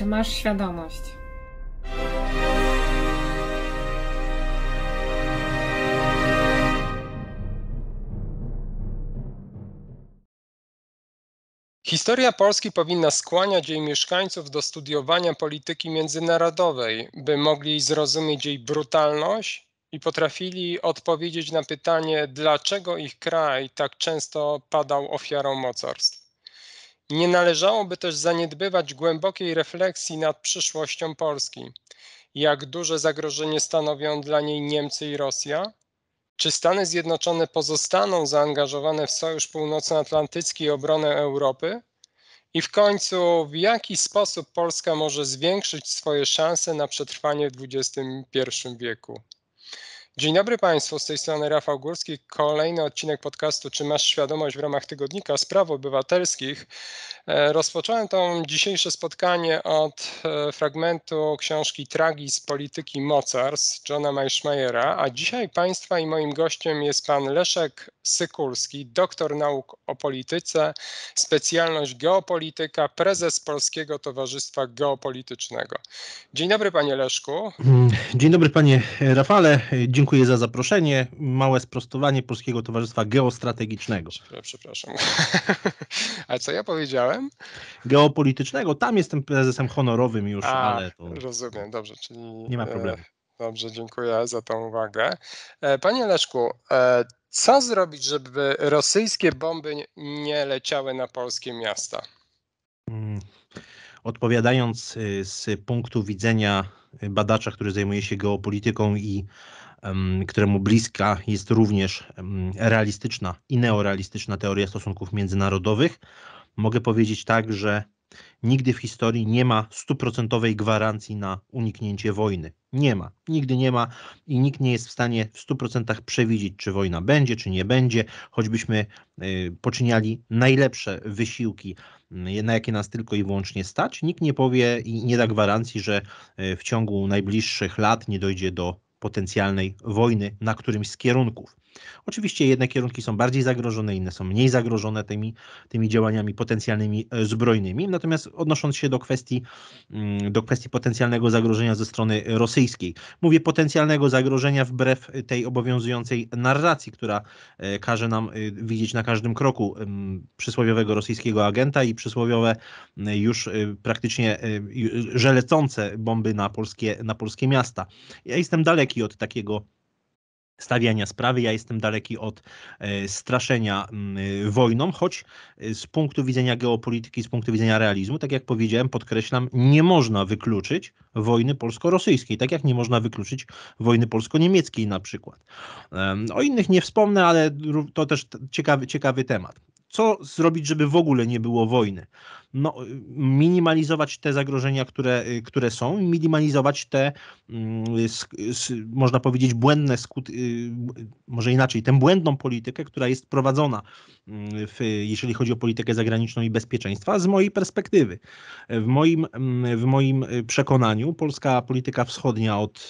Czy masz świadomość? Historia Polski powinna skłaniać jej mieszkańców do studiowania polityki międzynarodowej, by mogli zrozumieć jej brutalność i potrafili odpowiedzieć na pytanie, dlaczego ich kraj tak często padał ofiarą mocarstw. Nie należałoby też zaniedbywać głębokiej refleksji nad przyszłością Polski. Jak duże zagrożenie stanowią dla niej Niemcy i Rosja? Czy Stany Zjednoczone pozostaną zaangażowane w Sojusz Północnoatlantycki i obronę Europy? I w końcu, w jaki sposób Polska może zwiększyć swoje szanse na przetrwanie w XXI wieku? Dzień dobry Państwu, z tej strony Rafał Górski. Kolejny odcinek podcastu Czy masz świadomość w ramach tygodnika spraw obywatelskich? E, rozpocząłem to dzisiejsze spotkanie od e, fragmentu książki Tragi z polityki mocarstw Johna Meischmayera, a dzisiaj Państwa i moim gościem jest pan Leszek Sykulski, doktor nauk o polityce, specjalność geopolityka, prezes Polskiego Towarzystwa Geopolitycznego. Dzień dobry panie Leszku. Dzień dobry panie Rafale, dziękuję za zaproszenie. Małe sprostowanie Polskiego Towarzystwa Geostrategicznego. Przepraszam. A co ja powiedziałem? Geopolitycznego, tam jestem prezesem honorowym już, A, ale to... Rozumiem, dobrze, czyli... Nie ma e, problemu. Dobrze, dziękuję za tą uwagę. E, panie Leszku, e, co zrobić, żeby rosyjskie bomby nie leciały na polskie miasta? Mm. Odpowiadając y, z punktu widzenia badacza, który zajmuje się geopolityką i któremu bliska jest również realistyczna i neorealistyczna teoria stosunków międzynarodowych, mogę powiedzieć tak, że Nigdy w historii nie ma stuprocentowej gwarancji na uniknięcie wojny. Nie ma, nigdy nie ma i nikt nie jest w stanie w 100% przewidzieć, czy wojna będzie, czy nie będzie, choćbyśmy y, poczyniali najlepsze wysiłki, y, na jakie nas tylko i wyłącznie stać. Nikt nie powie i nie da gwarancji, że y, w ciągu najbliższych lat nie dojdzie do potencjalnej wojny na którymś z kierunków. Oczywiście jedne kierunki są bardziej zagrożone, inne są mniej zagrożone tymi, tymi działaniami potencjalnymi e, zbrojnymi. Natomiast odnosząc się do kwestii, mm, do kwestii potencjalnego zagrożenia ze strony rosyjskiej, mówię potencjalnego zagrożenia wbrew tej obowiązującej narracji, która e, każe nam e, widzieć na każdym kroku mm, przysłowiowego rosyjskiego agenta i przysłowiowe mm, już praktycznie żelecące bomby na polskie, na polskie miasta. Ja jestem daleki od takiego stawiania sprawy. Ja jestem daleki od e, straszenia mm, e, wojną, choć e, z punktu widzenia geopolityki, z punktu widzenia realizmu, tak jak powiedziałem, podkreślam, nie można wykluczyć wojny polsko-rosyjskiej, tak jak nie można wykluczyć wojny polsko-niemieckiej na przykład. O innych nie wspomnę, ale to też ciekawy, ciekawy temat. Co zrobić, żeby w ogóle nie było wojny? no, minimalizować te zagrożenia, które, y, które są, minimalizować te, mm, można powiedzieć, błędne skutki, y, może inaczej, tę błędną politykę, która jest prowadzona, mm, w, jeżeli chodzi o politykę zagraniczną i bezpieczeństwa, z mojej perspektywy. W moim, mm, w moim y, przekonaniu polska polityka wschodnia od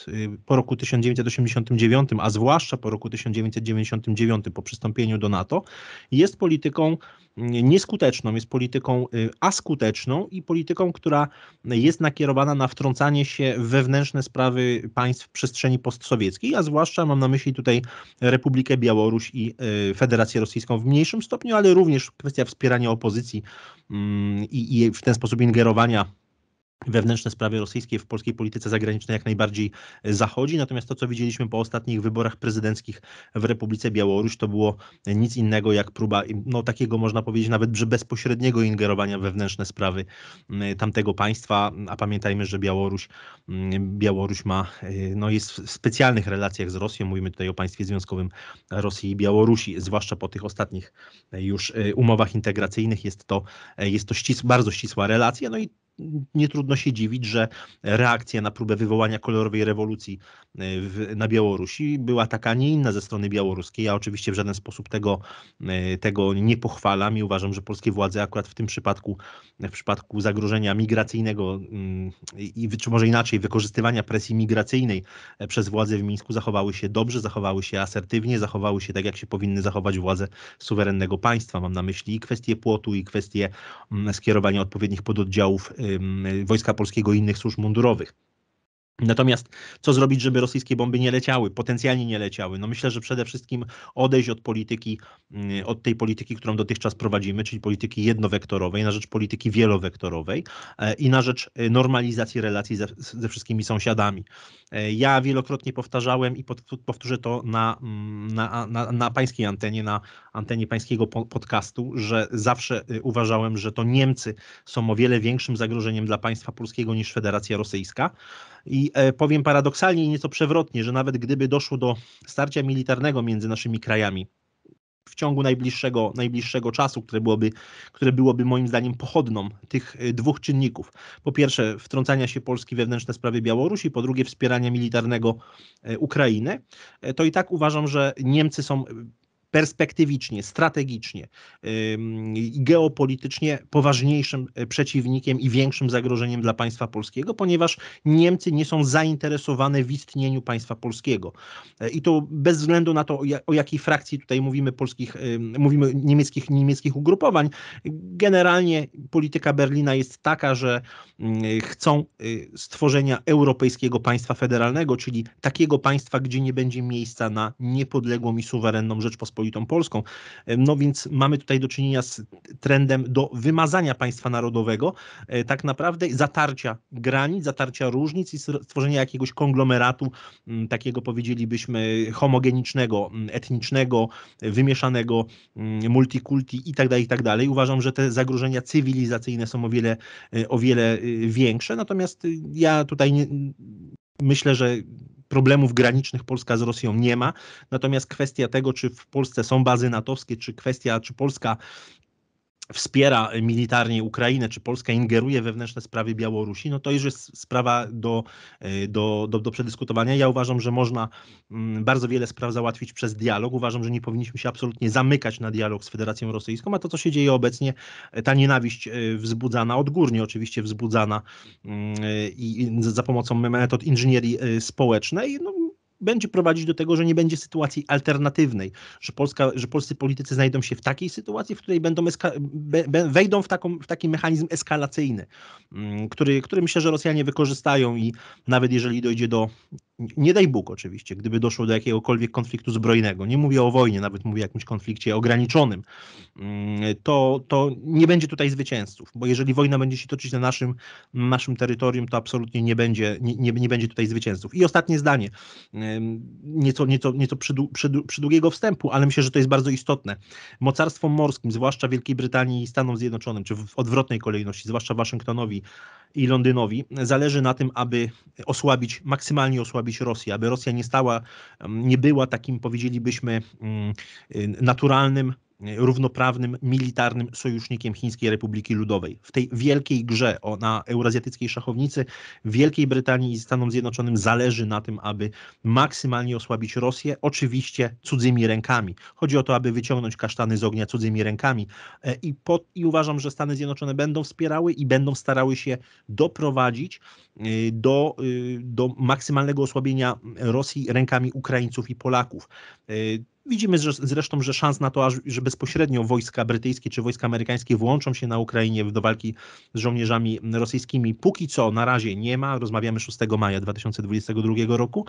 po roku 1989, a zwłaszcza po roku 1999 po przystąpieniu do NATO, jest polityką nieskuteczną, jest polityką skuteczną i polityką, która jest nakierowana na wtrącanie się w wewnętrzne sprawy państw w przestrzeni postsowieckiej, a zwłaszcza mam na myśli tutaj Republikę Białoruś i e, Federację Rosyjską w mniejszym stopniu, ale również kwestia wspierania opozycji mm, i, i w ten sposób ingerowania wewnętrzne sprawy rosyjskie w polskiej polityce zagranicznej jak najbardziej e, zachodzi. Natomiast to, co widzieliśmy po ostatnich wyborach prezydenckich w Republice Białoruś, to było e, nic innego jak próba, no takiego można powiedzieć nawet bezpośredniego ingerowania w wewnętrzne sprawy e, tamtego państwa. A pamiętajmy, że Białoruś, Białoruś ma, no jest w specjalnych relacjach z Rosją. Mówimy tutaj o państwie związkowym Rosji i Białorusi, zwłaszcza po tych ostatnich już umowach integracyjnych jest to, jest to ścis, bardzo ścisła relacja. No i nie trudno się dziwić, że reakcja na próbę wywołania kolorowej rewolucji e, w, na Białorusi była taka, nie inna ze strony białoruskiej. Ja oczywiście w żaden sposób tego, e, tego nie pochwalam i uważam, że polskie władze akurat w tym przypadku, w przypadku zagrożenia migracyjnego mm, i czy może inaczej wykorzystywania presji migracyjnej e, przez władze w Mińsku zachowały się dobrze, zachowały się asertywnie, zachowały się tak, jak się powinny zachować władze suwerennego państwa. Mam na myśli i kwestie płotu, i kwestie mm, skierowania odpowiednich pododdziałów Wojska Polskiego i innych służb mundurowych. Natomiast co zrobić, żeby rosyjskie bomby nie leciały, potencjalnie nie leciały? No myślę, że przede wszystkim odejść od polityki, mm, od tej polityki, którą dotychczas prowadzimy, czyli polityki jednowektorowej na rzecz polityki wielowektorowej e, i na rzecz e, normalizacji relacji ze, ze wszystkimi sąsiadami. E, ja wielokrotnie powtarzałem i powtórzę to na, mm, na, na, na pańskiej antenie, na antenie pańskiego podcastu, że zawsze y, uważałem, że to Niemcy są o wiele większym zagrożeniem dla państwa polskiego niż Federacja Rosyjska. I e, powiem paradoksalnie i nieco przewrotnie, że nawet gdyby doszło do starcia militarnego między naszymi krajami, w ciągu najbliższego, najbliższego czasu, które byłoby, które byłoby moim zdaniem pochodną tych e, dwóch czynników. Po pierwsze, wtrącania się Polski wewnętrzne sprawy Białorusi, po drugie, wspierania militarnego e, Ukrainy, to i tak uważam, że Niemcy są perspektywicznie, strategicznie i geopolitycznie poważniejszym e, przeciwnikiem i większym zagrożeniem dla państwa polskiego, ponieważ Niemcy nie są zainteresowane w istnieniu państwa polskiego. E, I to bez względu na to, o jakiej frakcji tutaj mówimy polskich, mówimy niemieckich, niemieckich ugrupowań, generalnie polityka Berlina jest taka, że mm, chcą y, stworzenia europejskiego państwa federalnego, czyli takiego państwa, gdzie nie będzie miejsca na niepodległą i suwerenną Rzeczpospolitą Rzeczpospolitą Polską. E, no więc mamy tutaj do czynienia z trendem do wymazania państwa narodowego, e, tak naprawdę zatarcia granic, zatarcia różnic i stworzenia jakiegoś konglomeratu, takiego powiedzielibyśmy homogenicznego, etnicznego, wymieszanego, multikulti tak i tak dalej. Uważam, że te zagrożenia cywilizacyjne są o wiele, e, o wiele większe, natomiast ja tutaj nie, myślę, że problemów granicznych Polska z Rosją nie ma. Natomiast kwestia tego, czy w Polsce są bazy natowskie, czy kwestia, czy Polska wspiera militarnie Ukrainę, czy Polska ingeruje wewnętrzne sprawy Białorusi, no to już jest sprawa do, e, do, do, do przedyskutowania. Ja uważam, że można mm, bardzo wiele spraw załatwić przez dialog. Uważam, że nie powinniśmy się absolutnie zamykać na dialog z Federacją Rosyjską, a to, co się dzieje obecnie, e, ta nienawiść e, wzbudzana, odgórnie oczywiście wzbudzana mm, i za pomocą metod inżynierii społecznej, no, będzie prowadzić do tego, że nie będzie sytuacji alternatywnej, że, Polska, że polscy politycy znajdą się w takiej sytuacji, w której będą wejdą w, taką, w taki mechanizm eskalacyjny, mm, który, który myślę, że Rosjanie wykorzystają i nawet jeżeli dojdzie do nie daj Bóg oczywiście, gdyby doszło do jakiegokolwiek konfliktu zbrojnego, nie mówię o wojnie, nawet mówię o jakimś konflikcie ograniczonym, mm, to, to nie będzie tutaj zwycięzców, bo jeżeli wojna będzie się toczyć na naszym, naszym terytorium, to absolutnie nie będzie, nie, nie, nie będzie tutaj zwycięzców. I ostatnie zdanie, nieco, nieco, nieco przydłu, przydłu, przydługiego wstępu, ale myślę, że to jest bardzo istotne. Mocarstwom morskim, zwłaszcza Wielkiej Brytanii i Stanom Zjednoczonym, czy w odwrotnej kolejności, zwłaszcza Waszyngtonowi, i Londynowi zależy na tym, aby osłabić, maksymalnie osłabić Rosję, aby Rosja nie stała, nie była takim, powiedzielibyśmy, mm, y, naturalnym równoprawnym militarnym sojusznikiem Chińskiej Republiki Ludowej. W tej wielkiej grze o, na eurazjatyckiej szachownicy Wielkiej Brytanii i Stanom Zjednoczonym zależy na tym, aby maksymalnie osłabić Rosję, oczywiście cudzymi rękami. Chodzi o to, aby wyciągnąć kasztany z ognia cudzymi rękami e, i, i uważam, że Stany Zjednoczone będą wspierały i będą starały się doprowadzić Y, do, y, do maksymalnego osłabienia Rosji rękami Ukraińców i Polaków. Y, widzimy zresztą, że szans na to, że bezpośrednio wojska brytyjskie czy wojska amerykańskie włączą się na Ukrainie do walki z żołnierzami rosyjskimi, póki co na razie nie ma. Rozmawiamy 6 maja 2022 roku.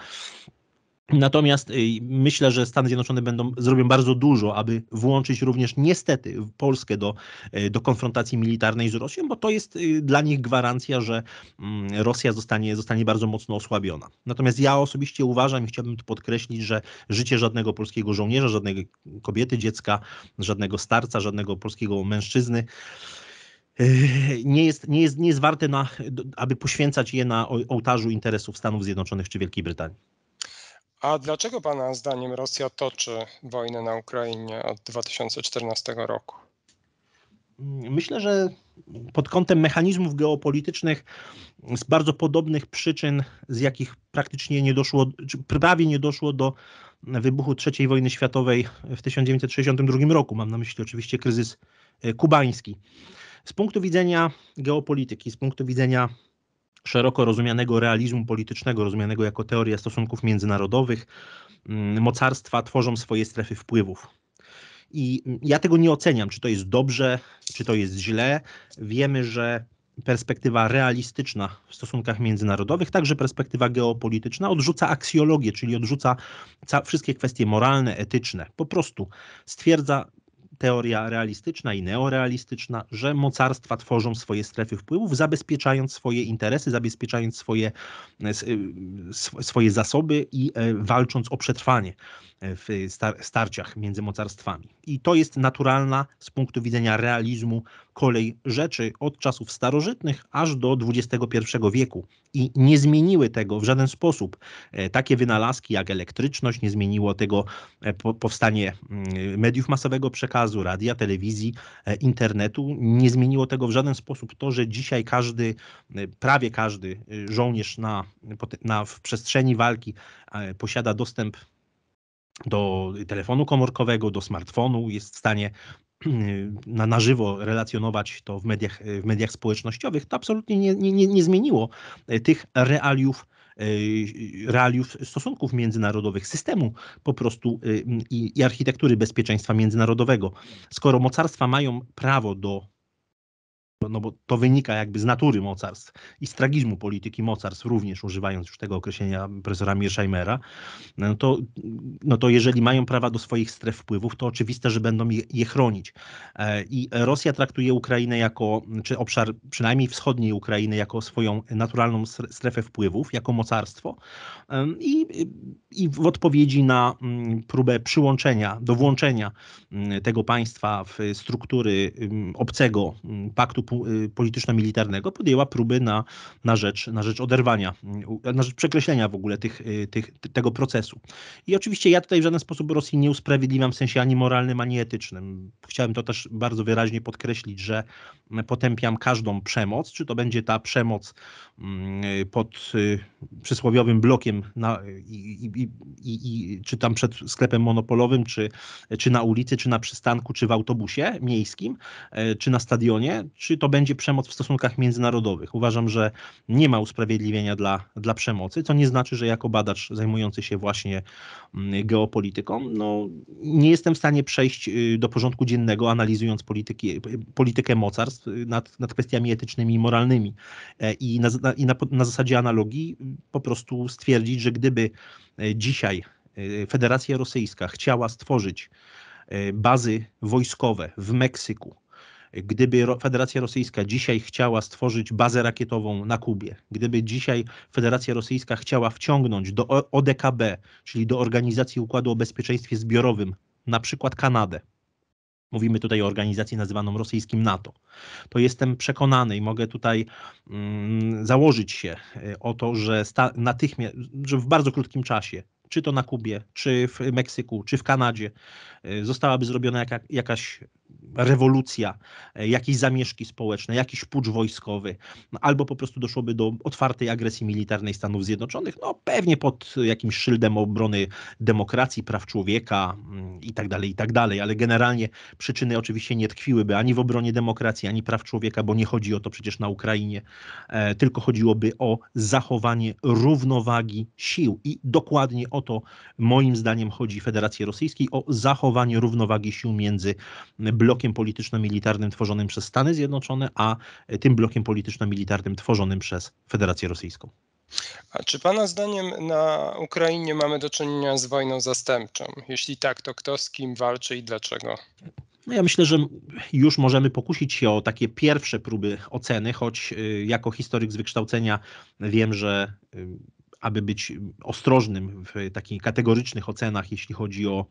Natomiast y, myślę, że Stany Zjednoczone będą zrobią bardzo dużo, aby włączyć również niestety Polskę do, y, do konfrontacji militarnej z Rosją, bo to jest y, dla nich gwarancja, że mm, Rosja zostanie, zostanie bardzo mocno osłabiona. Natomiast ja osobiście uważam i chciałbym tu podkreślić, że życie żadnego polskiego żołnierza, żadnej kobiety, dziecka, żadnego starca, żadnego polskiego mężczyzny nie jest, nie jest, nie jest warte, na, aby poświęcać je na ołtarzu interesów Stanów Zjednoczonych czy Wielkiej Brytanii. A dlaczego Pana zdaniem Rosja toczy wojnę na Ukrainie od 2014 roku? Myślę, że pod kątem mechanizmów geopolitycznych z bardzo podobnych przyczyn, z jakich praktycznie nie doszło, czy prawie nie doszło do wybuchu III wojny światowej w 1962 roku. Mam na myśli oczywiście kryzys e, kubański. Z punktu widzenia geopolityki, z punktu widzenia szeroko rozumianego realizmu politycznego, rozumianego jako teoria stosunków międzynarodowych, mm, mocarstwa tworzą swoje strefy wpływów. I mm, ja tego nie oceniam, czy to jest dobrze, czy to jest źle. Wiemy, że perspektywa realistyczna w stosunkach międzynarodowych, także perspektywa geopolityczna, odrzuca aksjologię, czyli odrzuca wszystkie kwestie moralne, etyczne. Po prostu stwierdza, teoria realistyczna i neorealistyczna, że mocarstwa tworzą swoje strefy wpływów, zabezpieczając swoje interesy, zabezpieczając swoje, e, y, swoje zasoby i e, walcząc o przetrwanie w starciach między mocarstwami. I to jest naturalna z punktu widzenia realizmu kolej rzeczy od czasów starożytnych aż do XXI wieku i nie zmieniły tego w żaden sposób. E, takie wynalazki jak elektryczność, nie zmieniło tego e, powstanie mm, mediów masowego przekazu, radia, telewizji, e, internetu, nie zmieniło tego w żaden sposób to, że dzisiaj każdy, prawie każdy żołnierz na, na w przestrzeni walki posiada dostęp do telefonu komórkowego, do smartfonu, jest w stanie na, na żywo relacjonować to w mediach, w mediach społecznościowych, to absolutnie nie, nie, nie zmieniło e, tych realiów e, realiów stosunków międzynarodowych, systemu po prostu e, i, i, architektury bezpieczeństwa międzynarodowego. Skoro mocarstwa mają prawo do no bo to wynika jakby z natury mocarstw i z tragizmu polityki mocarstw, również używając już tego określenia profesora Miersheimera, no to, no to jeżeli mają prawa do swoich stref wpływów, to oczywiste, że będą je, je chronić. E, I Rosja traktuje Ukrainę jako, czy obszar przynajmniej wschodniej Ukrainy, jako swoją naturalną strefę wpływów, jako mocarstwo. E, I, i w odpowiedzi na mm, próbę przyłączenia, do włączenia mm, tego państwa w struktury mm, obcego paktu Y, polityczno-militarnego podjęła próby na, na, rzecz, na rzecz oderwania, mm, na rzecz przekreślenia w ogóle tych, y, tych, tego procesu. I oczywiście ja tutaj w żaden sposób Rosji nie usprawiedliwiam w sensie ani moralnym, ani etycznym. Chciałem to też bardzo wyraźnie podkreślić, że potępiam każdą przemoc, czy to będzie ta przemoc mm, y, pod przysłowiowym blokiem na, i, i, i, i, czy tam przed sklepem monopolowym, czy, czy na ulicy, czy na przystanku, czy w autobusie miejskim, e, czy na stadionie, czy to będzie przemoc w stosunkach międzynarodowych. Uważam, że nie ma usprawiedliwienia dla, dla przemocy, co nie znaczy, że jako badacz zajmujący się właśnie mm, geopolityką, no, nie jestem w stanie przejść y, do porządku dziennego, analizując polityki, y, politykę mocarstw y, nad, nad kwestiami etycznymi i moralnymi. E, I, na, i na, na zasadzie analogii po prostu stwierdzić, że gdyby e, dzisiaj e, Federacja Rosyjska chciała stworzyć bazy wojskowe w Meksyku Gdyby Federacja Rosyjska dzisiaj chciała stworzyć bazę rakietową na Kubie, gdyby dzisiaj Federacja Rosyjska chciała wciągnąć do ODKB, czyli do Organizacji Układu o Bezpieczeństwie Zbiorowym, na przykład Kanadę, Mówimy tutaj o organizacji nazywaną rosyjskim NATO. To jestem przekonany i mogę tutaj mm, założyć się e, o to, że natychmiast, że w bardzo krótkim czasie, czy to na Kubie, czy w Meksyku, czy w Kanadzie, e, zostałaby zrobiona jaka, jakaś rewolucja, e, jakieś zamieszki społeczne, jakiś pucz wojskowy, albo po prostu doszłoby do otwartej agresji militarnej Stanów Zjednoczonych, no pewnie pod jakimś szyldem obrony demokracji, praw człowieka mm, i tak dalej, i tak dalej, ale generalnie przyczyny oczywiście nie tkwiłyby ani w obronie demokracji, ani praw człowieka, bo nie chodzi o to przecież na Ukrainie, e, tylko chodziłoby o zachowanie równowagi sił i dokładnie o to moim zdaniem chodzi Federacji Rosyjskiej, o zachowanie równowagi sił między blokiem polityczno-militarnym tworzonym przez Stany Zjednoczone, a e, tym blokiem polityczno-militarnym tworzonym przez Federację Rosyjską. A czy Pana zdaniem na Ukrainie mamy do czynienia z wojną zastępczą? Jeśli tak, to kto z kim walczy i dlaczego? No ja myślę, że już możemy pokusić się o takie pierwsze próby oceny, choć y, jako historyk z wykształcenia wiem, że y, aby być mm, ostrożnym w takich kategorycznych ocenach, jeśli chodzi o,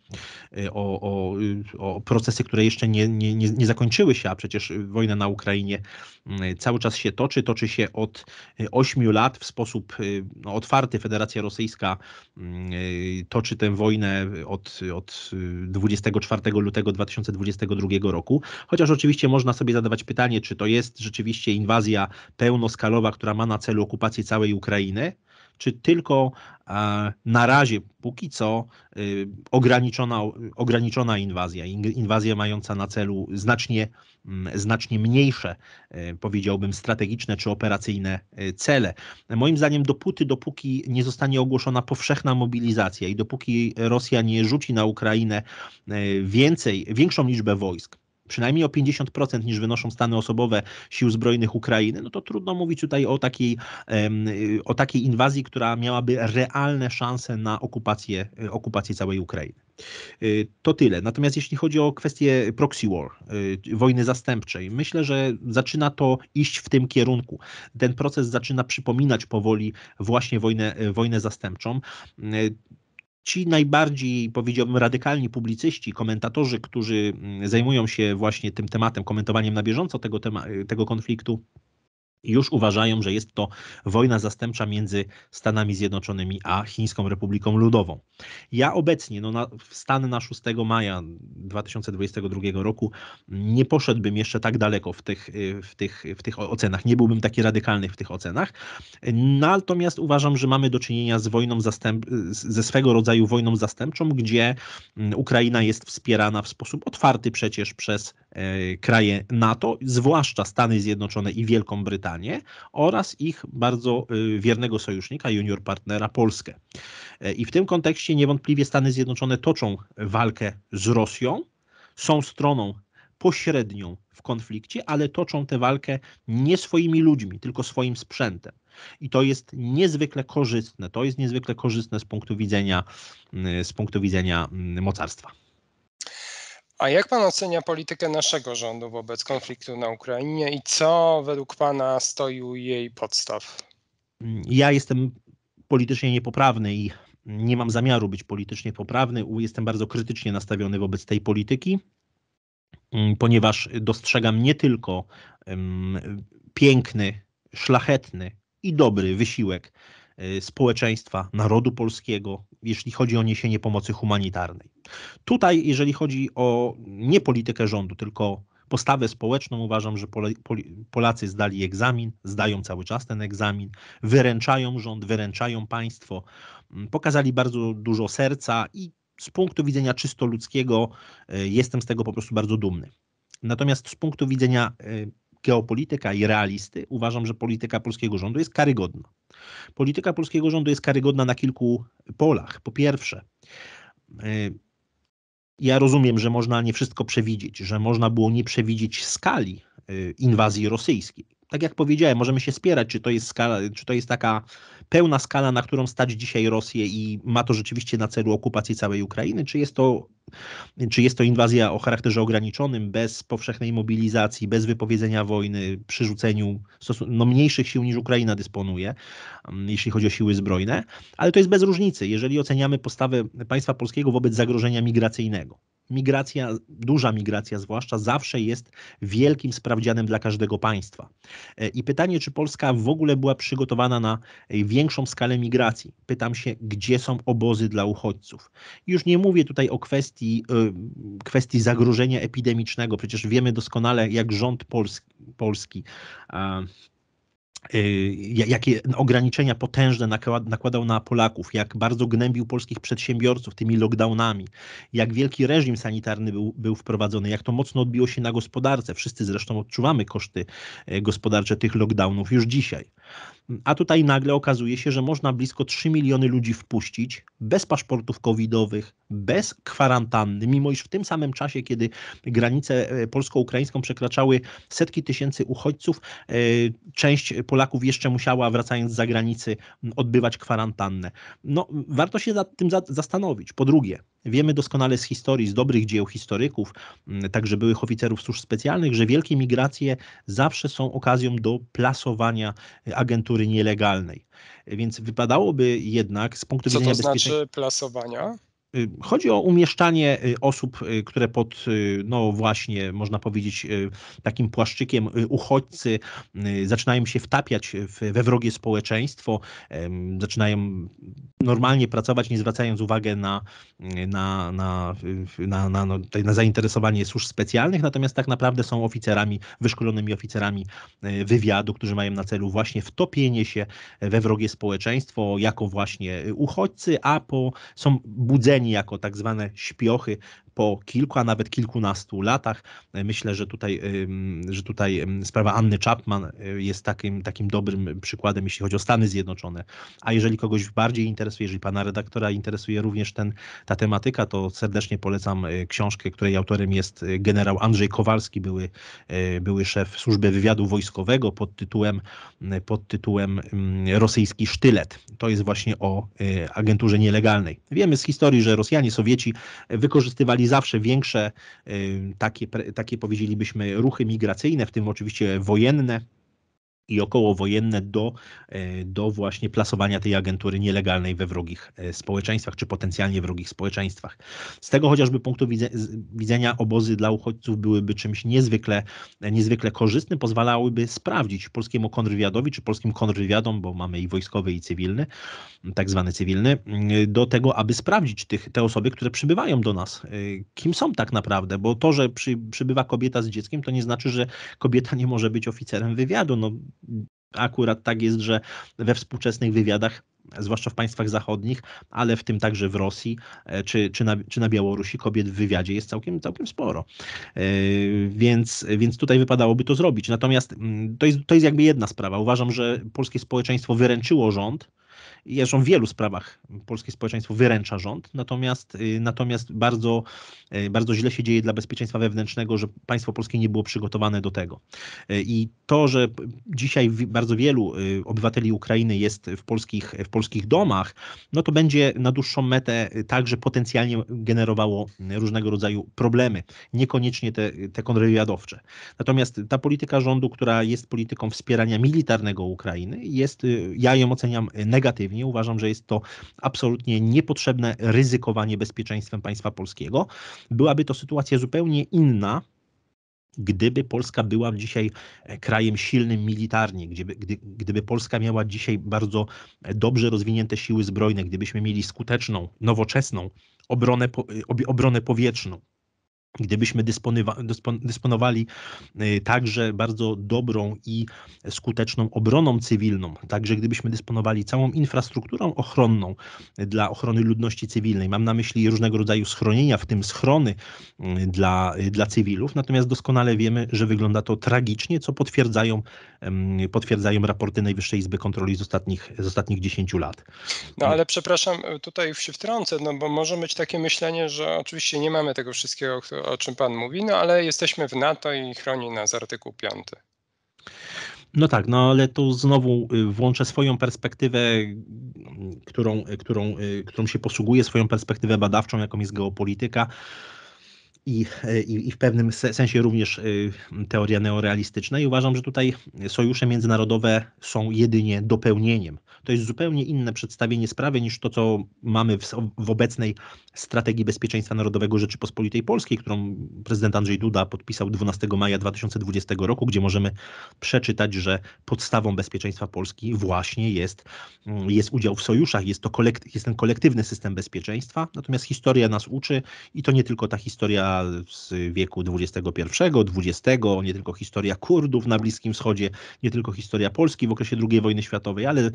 e, o, o, y, o procesy, które jeszcze nie, nie, nie zakończyły się, a przecież y, wojna na Ukrainie mm, e, cały czas się toczy, toczy się od 8 e, lat w sposób y, no, otwarty. Federacja Rosyjska mm, toczy tę wojnę od, od 24 lutego 2022 roku, chociaż oczywiście można sobie zadawać pytanie, czy to jest rzeczywiście inwazja pełnoskalowa, która ma na celu okupację całej Ukrainy, czy tylko e, na razie, póki co, e, ograniczona, ograniczona inwazja, inwazja mająca na celu znacznie, mm, znacznie mniejsze, e, powiedziałbym, strategiczne czy operacyjne cele. Moim zdaniem, dopóty, dopóki nie zostanie ogłoszona powszechna mobilizacja i dopóki Rosja nie rzuci na Ukrainę więcej, większą liczbę wojsk, przynajmniej o 50% niż wynoszą stany osobowe sił zbrojnych Ukrainy, no to trudno mówić tutaj o takiej, y, o takiej inwazji, która miałaby realne szanse na okupację, y, okupację całej Ukrainy. Y, to tyle. Natomiast jeśli chodzi o kwestię proxy war, wojny zastępczej, myślę, że zaczyna to iść w tym kierunku. Ten proces zaczyna przypominać powoli właśnie wojnę, wojnę zastępczą ci najbardziej, powiedziałbym, radykalni publicyści, komentatorzy, którzy mm, zajmują się właśnie tym tematem, komentowaniem na bieżąco tego, tema, tego konfliktu, już uważają, że jest to wojna zastępcza między Stanami Zjednoczonymi a Chińską Republiką Ludową. Ja obecnie, no na, w stan na 6 maja 2022 roku, nie poszedłbym jeszcze tak daleko w tych, y, w tych, w tych ocenach, nie byłbym taki radykalny w tych ocenach. No, natomiast uważam, że mamy do czynienia z wojną zastęp, ze swego rodzaju wojną zastępczą, gdzie mm, Ukraina jest wspierana w sposób otwarty przecież przez e, kraje NATO, zwłaszcza Stany Zjednoczone i Wielką Brytanię oraz ich bardzo y, wiernego sojusznika, junior partnera Polskę. E, I w tym kontekście niewątpliwie Stany Zjednoczone toczą walkę z Rosją, są stroną pośrednią w konflikcie, ale toczą tę walkę nie swoimi ludźmi, tylko swoim sprzętem. I to jest niezwykle korzystne. To jest niezwykle korzystne z punktu widzenia, y, z punktu widzenia mm, mocarstwa. A jak pan ocenia politykę naszego rządu wobec konfliktu na Ukrainie i co według pana stoi u jej podstaw? Ja jestem politycznie niepoprawny i nie mam zamiaru być politycznie poprawny. Jestem bardzo krytycznie nastawiony wobec tej polityki, mm, ponieważ dostrzegam nie tylko piękny, szlachetny i dobry wysiłek E, społeczeństwa, narodu polskiego, jeśli chodzi o niesienie pomocy humanitarnej. Tutaj, jeżeli chodzi o nie politykę rządu, tylko postawę społeczną, uważam, że Polacy zdali egzamin, zdają cały czas ten egzamin, wyręczają rząd, wyręczają państwo, pokazali bardzo dużo serca i z punktu widzenia czysto ludzkiego e, jestem z tego po prostu bardzo dumny. Natomiast z punktu widzenia e, geopolityka i realisty, uważam, że polityka polskiego rządu jest karygodna. Polityka polskiego rządu jest karygodna na kilku polach. Po pierwsze, y, ja rozumiem, że można nie wszystko przewidzieć, że można było nie przewidzieć skali y, inwazji rosyjskiej. Tak jak powiedziałem, możemy się spierać, czy to jest skala, czy to jest taka pełna skala, na którą stać dzisiaj Rosję i ma to rzeczywiście na celu okupację całej Ukrainy, czy jest to czy jest to inwazja o charakterze ograniczonym, bez powszechnej mobilizacji, bez wypowiedzenia wojny, przyrzuceniu no, mniejszych sił niż Ukraina dysponuje, mm, jeśli chodzi o siły zbrojne, ale to jest bez różnicy, jeżeli oceniamy postawę państwa polskiego wobec zagrożenia migracyjnego migracja, duża migracja zwłaszcza, zawsze jest wielkim sprawdzianem dla każdego państwa. E, I pytanie, czy Polska w ogóle była przygotowana na e, większą skalę migracji? Pytam się, gdzie są obozy dla uchodźców? Już nie mówię tutaj o kwestii, e, kwestii zagrożenia epidemicznego. Przecież wiemy doskonale, jak rząd polski, polski Y, jakie ograniczenia potężne nakładał na Polaków, jak bardzo gnębił polskich przedsiębiorców tymi lockdownami, jak wielki reżim sanitarny był, był wprowadzony, jak to mocno odbiło się na gospodarce. Wszyscy zresztą odczuwamy koszty y, gospodarcze tych lockdownów już dzisiaj. A tutaj nagle okazuje się, że można blisko 3 miliony ludzi wpuścić bez paszportów covidowych, bez kwarantanny, mimo iż w tym samym czasie, kiedy granicę e, polsko-ukraińską przekraczały setki tysięcy uchodźców, e, część Polaków jeszcze musiała, wracając z zagranicy, odbywać kwarantannę. No, warto się nad tym zastanowić. Po drugie, wiemy doskonale z historii, z dobrych dzieł historyków, także byłych oficerów służb specjalnych, że wielkie migracje zawsze są okazją do plasowania agentury natury nielegalnej. Więc wypadałoby jednak z punktu Co widzenia. Co to bezpiecznej... znaczy plasowania? Y, chodzi o umieszczanie y, osób, y, które pod, no właśnie, można powiedzieć, takim płaszczykiem uchodźcy zaczynają się wtapiać we wrogie społeczeństwo, zaczynają normalnie pracować, nie zwracając uwagi na, na, na, na, na, no, na zainteresowanie służb specjalnych, natomiast tak naprawdę są oficerami, wyszkolonymi oficerami wywiadu, którzy mają na celu właśnie wtopienie się we wrogie społeczeństwo jako właśnie uchodźcy, a po, są budzeni jako tak zwane śpiochy po kilku, a nawet kilkunastu latach. E, myślę, że tutaj, że tutaj sprawa Anny Chapman e, jest takim, takim dobrym przykładem, jeśli chodzi o Stany Zjednoczone. A jeżeli kogoś bardziej interesuje, jeżeli pana redaktora interesuje również ten, ta tematyka, to serdecznie polecam e, książkę, której autorem jest generał Andrzej Kowalski, były, były szef służby wywiadu wojskowego pod tytułem, pod tytułem mm, Rosyjski Sztylet. To jest właśnie o agenturze nielegalnej. Wiemy z historii, że Rosjanie, Sowieci wykorzystywali mieli zawsze większe y, takie, takie powiedzielibyśmy ruchy migracyjne, w tym oczywiście wojenne, i okołowojenne do, e, do właśnie plasowania tej agentury nielegalnej we wrogich e, społeczeństwach, czy potencjalnie wrogich społeczeństwach. Z tego chociażby punktu widzenia obozy dla uchodźców byłyby czymś niezwykle, e, niezwykle korzystnym, pozwalałyby sprawdzić polskiemu kontrwywiadowi, czy polskim kontrwywiadom, bo mamy i wojskowy, i cywilny, tak zwany cywilny, mm, do tego, aby sprawdzić tych, te osoby, które przybywają do nas, kim są tak naprawdę, bo to, że przy, przybywa kobieta z dzieckiem, to nie znaczy, że kobieta nie może być oficerem wywiadu. No, Akurat tak jest, że we współczesnych wywiadach zwłaszcza w państwach zachodnich, ale w tym także w Rosji e, czy, czy, na, czy na Białorusi kobiet w wywiadzie jest całkiem, całkiem sporo. E, więc, więc tutaj wypadałoby to zrobić. Natomiast mm, to jest, to jest jakby jedna sprawa. Uważam, że polskie społeczeństwo wyręczyło rząd jeżdżą w wielu sprawach polskie społeczeństwo wyręcza rząd, natomiast, y, natomiast bardzo, y, bardzo źle się dzieje dla bezpieczeństwa wewnętrznego, że państwo polskie nie było przygotowane do tego. Y, I to, że dzisiaj bardzo wielu obywateli Ukrainy jest w polskich, w polskich domach, no to będzie na dłuższą metę także potencjalnie generowało różnego rodzaju problemy, niekoniecznie te, te kontrwywiadowcze. Natomiast ta polityka rządu, która jest polityką wspierania militarnego Ukrainy, jest, ja ją oceniam negatywnie, nie uważam, że jest to absolutnie niepotrzebne ryzykowanie bezpieczeństwem państwa polskiego. Byłaby to sytuacja zupełnie inna, Gdyby Polska była dzisiaj e, krajem silnym militarnie, gdyby, gdy, gdyby Polska miała dzisiaj bardzo e, dobrze rozwinięte siły zbrojne, gdybyśmy mieli skuteczną, nowoczesną obronę, e, obronę powietrzną, Gdybyśmy dysponowali y, także bardzo dobrą i skuteczną obroną cywilną, także gdybyśmy dysponowali całą infrastrukturą ochronną y, dla ochrony ludności cywilnej, mam na myśli różnego rodzaju schronienia, w tym schrony y, dla, dla cywilów, natomiast doskonale wiemy, że wygląda to tragicznie, co potwierdzają, potwierdzają raporty Najwyższej Izby Kontroli z ostatnich, z ostatnich 10 lat. No ale przepraszam, tutaj się wtrącę, no bo może być takie myślenie, że oczywiście nie mamy tego wszystkiego, które o czym Pan mówi, no ale jesteśmy w NATO i chroni nas artykuł 5. No tak, no ale tu znowu y, włączę swoją perspektywę, którą, y, którą, y, którą się posługuję, swoją perspektywę badawczą, jaką jest geopolityka. I, i, i, w pewnym sensie również teoria neorealistyczna i uważam, że tutaj sojusze międzynarodowe są jedynie dopełnieniem to jest zupełnie inne przedstawienie sprawy niż to, co mamy w, w obecnej strategii bezpieczeństwa narodowego Rzeczypospolitej Polskiej, którą prezydent Andrzej Duda podpisał 12 maja 2020 roku, gdzie możemy przeczytać, że podstawą bezpieczeństwa Polski właśnie jest, mm, jest udział w sojuszach, jest, to kolekt, jest ten kolektywny system bezpieczeństwa. Natomiast historia nas uczy i to nie tylko ta historia z wieku XXI, XX, nie tylko historia Kurdów na Bliskim Wschodzie, nie tylko historia Polski w okresie II wojny światowej, ale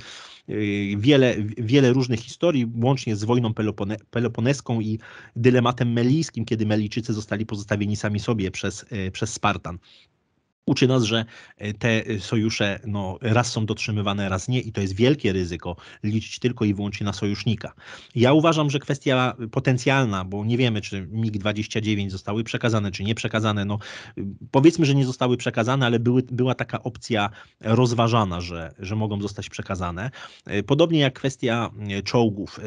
Y, wiele, wiele różnych historii, łącznie z wojną Pelopone peloponeską i dylematem melijskim, kiedy Melijczycy zostali pozostawieni sami sobie przez, y, przez Spartan uczy nas, że e, te e, sojusze no, raz są dotrzymywane, raz nie i to jest wielkie ryzyko liczyć tylko i wyłącznie na sojusznika. Ja uważam, że kwestia potencjalna, bo nie wiemy, czy MiG-29 zostały przekazane, czy nie przekazane, no powiedzmy, że nie zostały przekazane, ale były, była taka opcja rozważana, że, że mogą zostać przekazane. E, podobnie jak kwestia czołgów.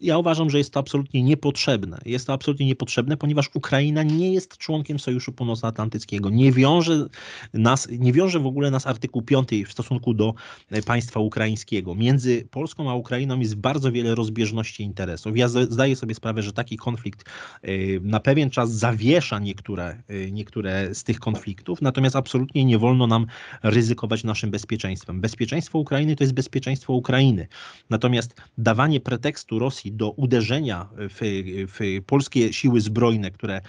Ja uważam, że jest to absolutnie niepotrzebne. Jest to absolutnie niepotrzebne, ponieważ Ukraina nie jest członkiem Sojuszu Północnoatlantyckiego, nie wiąże nas, nie wiąże w ogóle nas artykuł 5 w stosunku do e, państwa ukraińskiego. Między Polską a Ukrainą jest bardzo wiele rozbieżności interesów. Ja zdaję sobie sprawę, że taki konflikt e, na pewien czas zawiesza niektóre, e, niektóre z tych konfliktów, natomiast absolutnie nie wolno nam ryzykować naszym bezpieczeństwem. Bezpieczeństwo Ukrainy to jest bezpieczeństwo Ukrainy. Natomiast dawanie pretekstu Rosji do uderzenia w, w polskie siły zbrojne, które,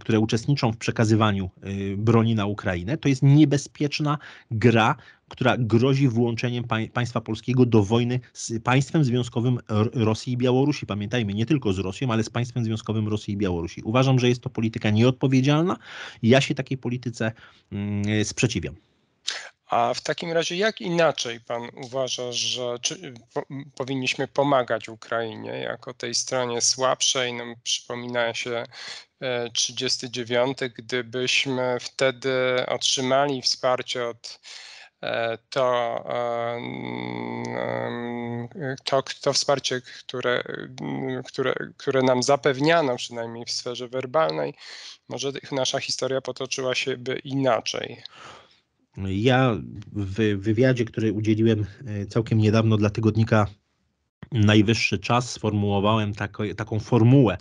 które uczestniczą w przekazywaniu broni na Ukrainę, to jest niebezpieczna gra, która grozi włączeniem państwa polskiego do wojny z państwem związkowym Rosji i Białorusi. Pamiętajmy, nie tylko z Rosją, ale z państwem związkowym Rosji i Białorusi. Uważam, że jest to polityka nieodpowiedzialna. Ja się takiej polityce mm, sprzeciwiam. A w takim razie jak inaczej pan uważa, że czy, po, powinniśmy pomagać Ukrainie jako tej stronie słabszej? No, przypomina się 39, gdybyśmy wtedy otrzymali wsparcie od e, to, e, mm, e, to, to wsparcie, które, mm, które, które nam zapewniano, przynajmniej w sferze werbalnej, może nasza historia potoczyła się by inaczej. Ja w wywiadzie, który udzieliłem całkiem niedawno dla tygodnika Najwyższy Czas, sformułowałem tako, taką formułę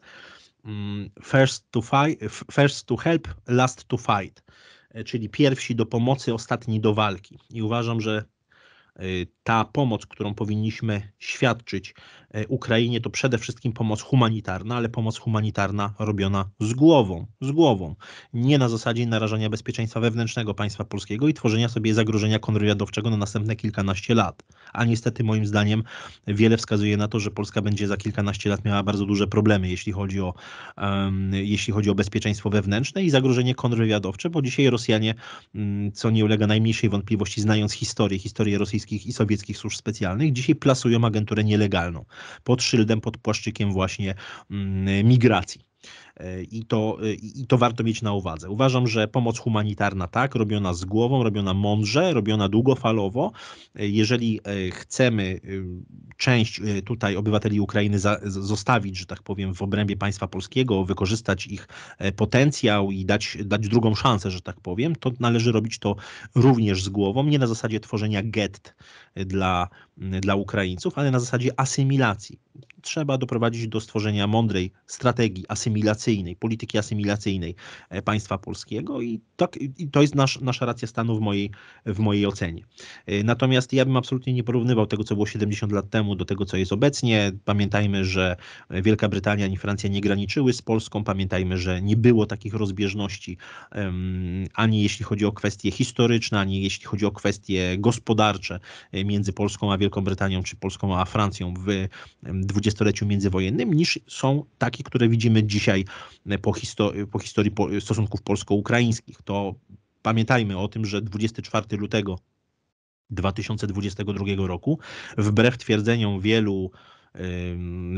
Mm, first to, fight, first to help, last to fight, e, czyli pierwsi do pomocy, ostatni do walki. I uważam, że Y, ta pomoc, którą powinniśmy świadczyć y, Ukrainie, to przede wszystkim pomoc humanitarna, ale pomoc humanitarna robiona z głową, z głową, nie na zasadzie narażania bezpieczeństwa wewnętrznego państwa polskiego i tworzenia sobie zagrożenia kontrwywiadowczego na następne kilkanaście lat. A niestety moim zdaniem wiele wskazuje na to, że Polska będzie za kilkanaście lat miała bardzo duże problemy, jeśli chodzi o, um, jeśli chodzi o bezpieczeństwo wewnętrzne i zagrożenie kontrwywiadowcze, bo dzisiaj Rosjanie, mm, co nie ulega najmniejszej wątpliwości, znając historię, historię rosyjską i sowieckich służb specjalnych, dzisiaj plasują agenturę nielegalną pod szyldem, pod płaszczykiem właśnie mm, migracji. I to, I to warto mieć na uwadze. Uważam, że pomoc humanitarna tak, robiona z głową, robiona mądrze, robiona długofalowo. Jeżeli e, chcemy e, część e, tutaj obywateli Ukrainy za, zostawić, że tak powiem, w obrębie państwa polskiego, wykorzystać ich potencjał i dać, dać drugą szansę, że tak powiem, to należy robić to również z głową, nie na zasadzie tworzenia gett dla, dla Ukraińców, ale na zasadzie asymilacji. Trzeba doprowadzić do stworzenia mądrej strategii asymilacyjnej, asymilacyjnej, polityki asymilacyjnej e, państwa polskiego i, tak, i to jest nasz, nasza racja stanu w mojej, w mojej ocenie. E, natomiast ja bym absolutnie nie porównywał tego, co było 70 lat temu do tego, co jest obecnie. Pamiętajmy, że Wielka Brytania ani Francja nie graniczyły z Polską. Pamiętajmy, że nie było takich rozbieżności ani jeśli chodzi o kwestie historyczne, ani jeśli chodzi o kwestie gospodarcze e, między Polską a Wielką Brytanią, czy Polską a Francją w dwudziestoleciu międzywojennym, niż są takie, które widzimy dzisiaj po, histori po historii po stosunków polsko-ukraińskich. To pamiętajmy o tym, że 24 lutego 2022 roku, wbrew twierdzeniom wielu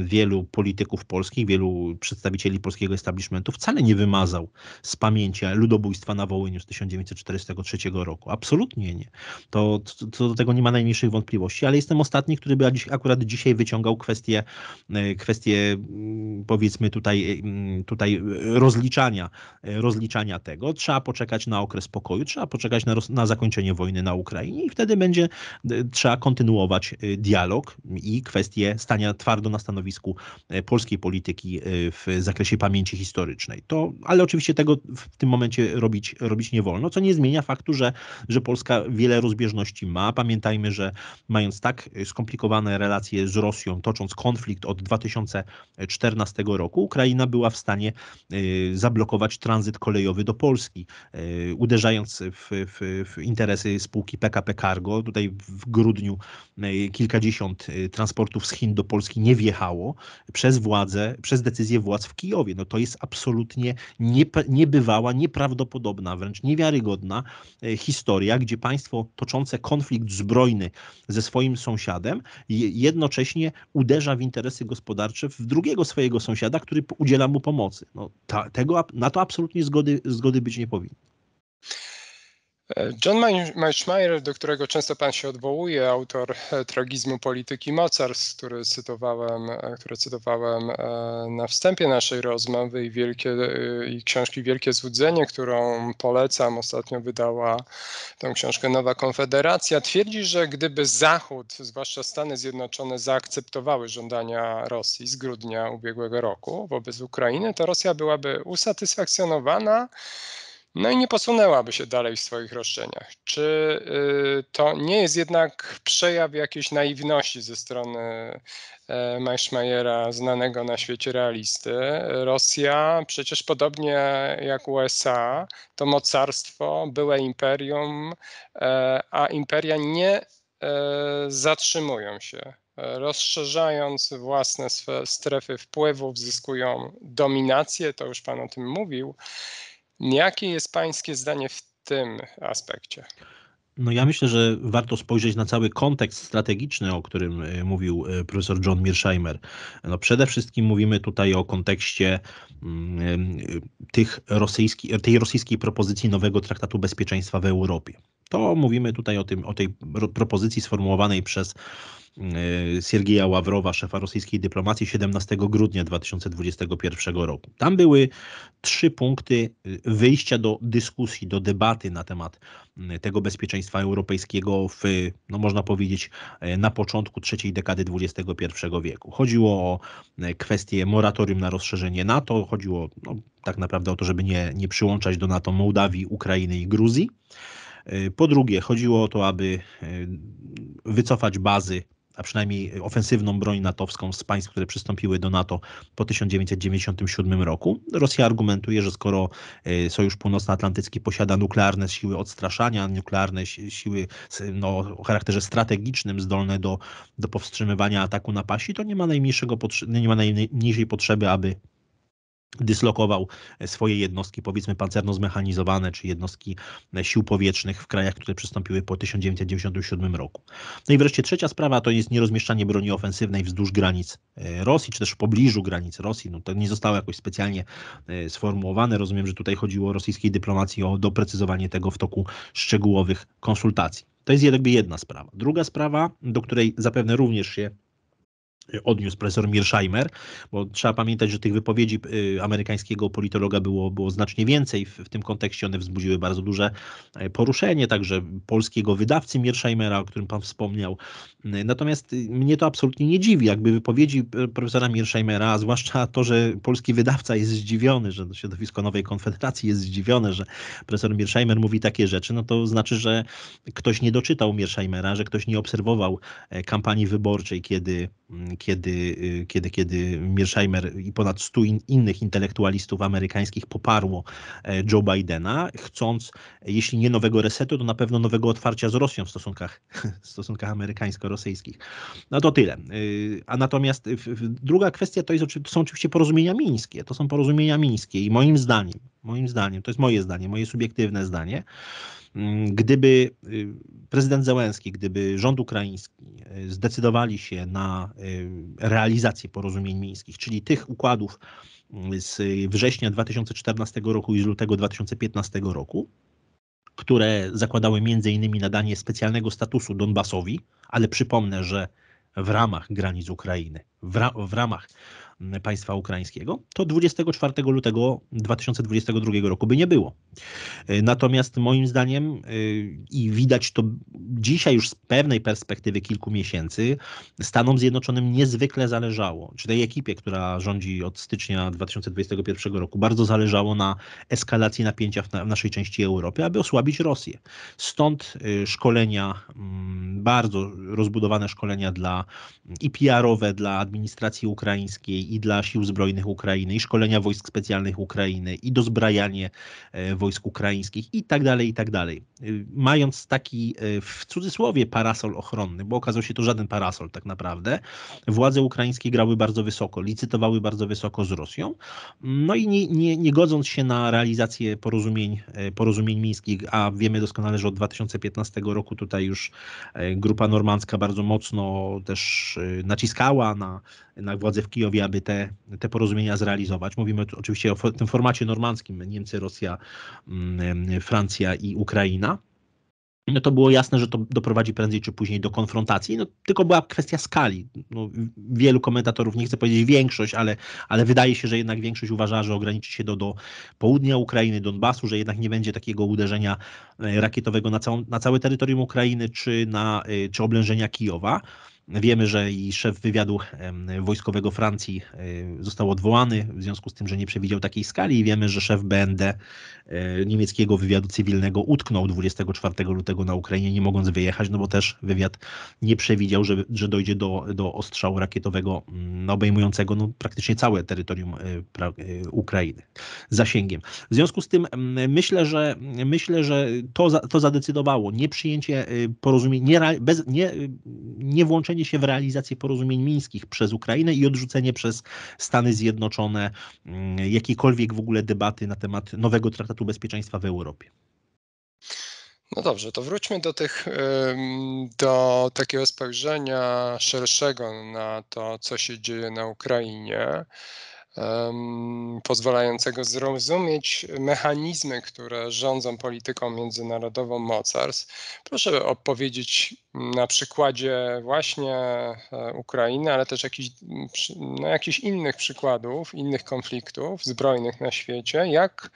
wielu polityków polskich, wielu przedstawicieli polskiego establishmentu wcale nie wymazał z pamięci ludobójstwa na Wołyniu z 1943 roku. Absolutnie nie. To, to, do tego nie ma najmniejszych wątpliwości, ale jestem ostatni, który by akurat dzisiaj wyciągał kwestię, e, kwestię mm, powiedzmy tutaj, e, mm, tutaj rozliczania, e, rozliczania tego. Trzeba poczekać na okres pokoju, trzeba poczekać na, na zakończenie wojny na Ukrainie i wtedy będzie trzeba kontynuować dialog i kwestię stanie twardo na stanowisku e, polskiej polityki e, w zakresie pamięci historycznej. To, ale oczywiście tego w tym momencie robić, robić nie wolno, co nie zmienia faktu, że, że Polska wiele rozbieżności ma. Pamiętajmy, że mając tak e, skomplikowane relacje z Rosją, tocząc konflikt od 2014 roku, Ukraina była w stanie zablokować tranzyt kolejowy do Polski, uderzając w, w, w interesy spółki PKP Cargo. Tutaj w grudniu kilkadziesiąt transportów z Chin do Polski nie wjechało przez władze, przez decyzję władz w Kijowie. No to jest absolutnie niebywała, nieprawdopodobna, wręcz niewiarygodna e, historia, gdzie państwo toczące konflikt zbrojny ze swoim sąsiadem jednocześnie uderza w interesy gospodarcze w drugiego swojego sąsiada, który udziela mu pomocy. No, ta, tego, na to absolutnie zgody, zgody być nie powinno. John Meismeier, do którego często pan się odwołuje, autor e, tragizmu polityki mocarstw, który cytowałem, e, cytowałem e, na wstępie naszej rozmowy i, wielkie, i książki Wielkie Złudzenie, którą polecam, ostatnio wydała tę książkę Nowa Konfederacja, twierdzi, że gdyby Zachód, zwłaszcza Stany Zjednoczone, zaakceptowały żądania Rosji z grudnia ubiegłego roku wobec Ukrainy, to Rosja byłaby usatysfakcjonowana no i nie posunęłaby się dalej w swoich roszczeniach. Czy y, to nie jest jednak przejaw jakiejś naiwności ze strony e, Meischmayera, znanego na świecie realisty? Rosja, przecież podobnie jak USA, to mocarstwo, byłe imperium, e, a imperia nie e, zatrzymują się rozszerzając własne strefy wpływów, zyskują dominację, to już Pan o tym mówił, Jakie jest Pańskie zdanie w tym aspekcie? No ja myślę, że warto spojrzeć na cały kontekst strategiczny, o którym e, mówił e, profesor John Mearsheimer. No przede wszystkim mówimy tutaj o kontekście mm, e, tych rosyjski, tej rosyjskiej propozycji nowego traktatu bezpieczeństwa w Europie. To mówimy tutaj o, tym, o tej propozycji sformułowanej przez E, Siergieja Ławrowa, szefa rosyjskiej dyplomacji, 17 grudnia 2021 roku. Tam były trzy punkty e, wyjścia do dyskusji, do debaty na temat e, tego bezpieczeństwa europejskiego w, no można powiedzieć, na początku trzeciej dekady XXI wieku. Chodziło o kwestię moratorium na rozszerzenie NATO, chodziło no, tak naprawdę o to, żeby nie, nie przyłączać do NATO Mołdawii, Ukrainy i Gruzji. Po drugie, chodziło o to, aby wycofać bazy a przynajmniej ofensywną broń natowską z państw, które przystąpiły do NATO po 1997 roku. Rosja argumentuje, że skoro e, Sojusz Północnoatlantycki posiada nuklearne siły odstraszania, nuklearne siły no, o charakterze strategicznym zdolne do, do powstrzymywania ataku na pasi, to nie ma najmniejszego nie ma najmniejszej potrzeby, aby dyslokował e, swoje jednostki, powiedzmy pancerno-zmechanizowane, czy jednostki e, sił powietrznych w krajach, które przystąpiły po 1997 roku. No i wreszcie trzecia sprawa to jest nierozmieszczanie broni ofensywnej wzdłuż granic e, Rosji, czy też w pobliżu granic Rosji. No to nie zostało jakoś specjalnie sformułowane. Rozumiem, że tutaj chodziło o rosyjskiej dyplomacji o doprecyzowanie tego w toku szczegółowych konsultacji. To jest jakby jedna sprawa. Druga sprawa, do której zapewne również się odniósł profesor Mearsheimer, bo trzeba pamiętać, że tych wypowiedzi y, amerykańskiego politologa było, było znacznie więcej. W, w tym kontekście one wzbudziły bardzo duże e, poruszenie, także polskiego wydawcy Mearsheimera, o którym pan wspomniał. Y, natomiast y, mnie to absolutnie nie dziwi, jakby wypowiedzi e, profesora Mearsheimera, a zwłaszcza to, że polski wydawca jest zdziwiony, że środowisko Nowej Konfederacji jest zdziwione, że profesor Mearsheimer mówi takie rzeczy, no to znaczy, że ktoś nie doczytał Mearsheimera, że ktoś nie obserwował e, kampanii wyborczej, kiedy mm, Y, kiedy, kiedy, kiedy Mearsheimer i ponad 100 in, innych intelektualistów amerykańskich poparło e, Joe Bidena, chcąc, jeśli nie nowego resetu, to na pewno nowego otwarcia z Rosją w stosunkach, w stosunkach amerykańsko-rosyjskich. No to tyle. Y, a natomiast druga kwestia to, jest, to są oczywiście porozumienia mińskie. To są porozumienia mińskie i moim zdaniem, moim zdaniem, to jest moje zdanie, moje subiektywne zdanie, Mm, gdyby y, prezydent Zełenski, gdyby rząd ukraiński y, zdecydowali się na y, realizację porozumień mińskich, czyli tych układów z września 2014 roku i z lutego 2015 roku, które zakładały m.in. nadanie specjalnego statusu Donbasowi, ale przypomnę, że w ramach granic Ukrainy, w, ra w ramach państwa ukraińskiego, to 24 lutego 2022 roku by nie było. E, natomiast moim zdaniem e, i widać to dzisiaj już z pewnej perspektywy kilku miesięcy, Stanom Zjednoczonym niezwykle zależało, czy tej ekipie, która rządzi od stycznia 2021 roku, bardzo zależało na eskalacji napięcia w, naszej części Europy, aby osłabić Rosję. Stąd e, szkolenia, mm, bardzo rozbudowane szkolenia dla i PR-owe dla administracji ukraińskiej, i dla Sił Zbrojnych Ukrainy, i szkolenia wojsk specjalnych Ukrainy, i dozbrajanie e, wojsk ukraińskich, i tak dalej, i tak dalej. E, mając taki e, w cudzysłowie parasol ochronny, bo okazał się to żaden parasol tak naprawdę, władze ukraińskie grały bardzo wysoko, licytowały bardzo wysoko z Rosją, no i nie, nie, nie godząc się na realizację porozumień, porozumień mińskich, a wiemy doskonale, że od 2015 roku tutaj już grupa normandzka bardzo mocno też naciskała na na władze w Kijowie, aby te, te porozumienia zrealizować. Mówimy oczywiście o tym formacie normandzkim Niemcy, Rosja, mm, Francja i Ukraina no to było jasne, że to doprowadzi prędzej czy później do konfrontacji. No, tylko była kwestia skali. No, wielu komentatorów, nie chcę powiedzieć większość, ale, ale wydaje się, że jednak większość uważa, że ograniczy się do, do południa Ukrainy, Donbasu, że jednak nie będzie takiego uderzenia e, rakietowego na, całą, na całe terytorium Ukrainy czy, na, e, czy oblężenia Kijowa. Wiemy, że i szef wywiadu wojskowego Francji został odwołany w związku z tym, że nie przewidział takiej skali i wiemy, że szef BND niemieckiego wywiadu cywilnego utknął 24 lutego na Ukrainie, nie mogąc wyjechać, no bo też wywiad nie przewidział, że, że dojdzie do, do ostrzału rakietowego mm, obejmującego no, praktycznie całe terytorium e, e, Ukrainy zasięgiem. W związku z tym myślę, że myślę, że to, to zadecydowało nie przyjęcie e, porozumień, nie, nie, nie włączenie włączenie się w realizację porozumień mińskich przez Ukrainę i odrzucenie przez Stany Zjednoczone mm, jakiejkolwiek w ogóle debaty na temat nowego Traktatu Bezpieczeństwa w Europie. No dobrze, to wróćmy do tych, do takiego spojrzenia szerszego na to, co się dzieje na Ukrainie pozwalającego zrozumieć mechanizmy, które rządzą polityką międzynarodową mocarstw. Proszę opowiedzieć na przykładzie właśnie e, Ukrainy, ale też jakichś, no, jakichś innych przykładów, innych konfliktów zbrojnych na świecie, jak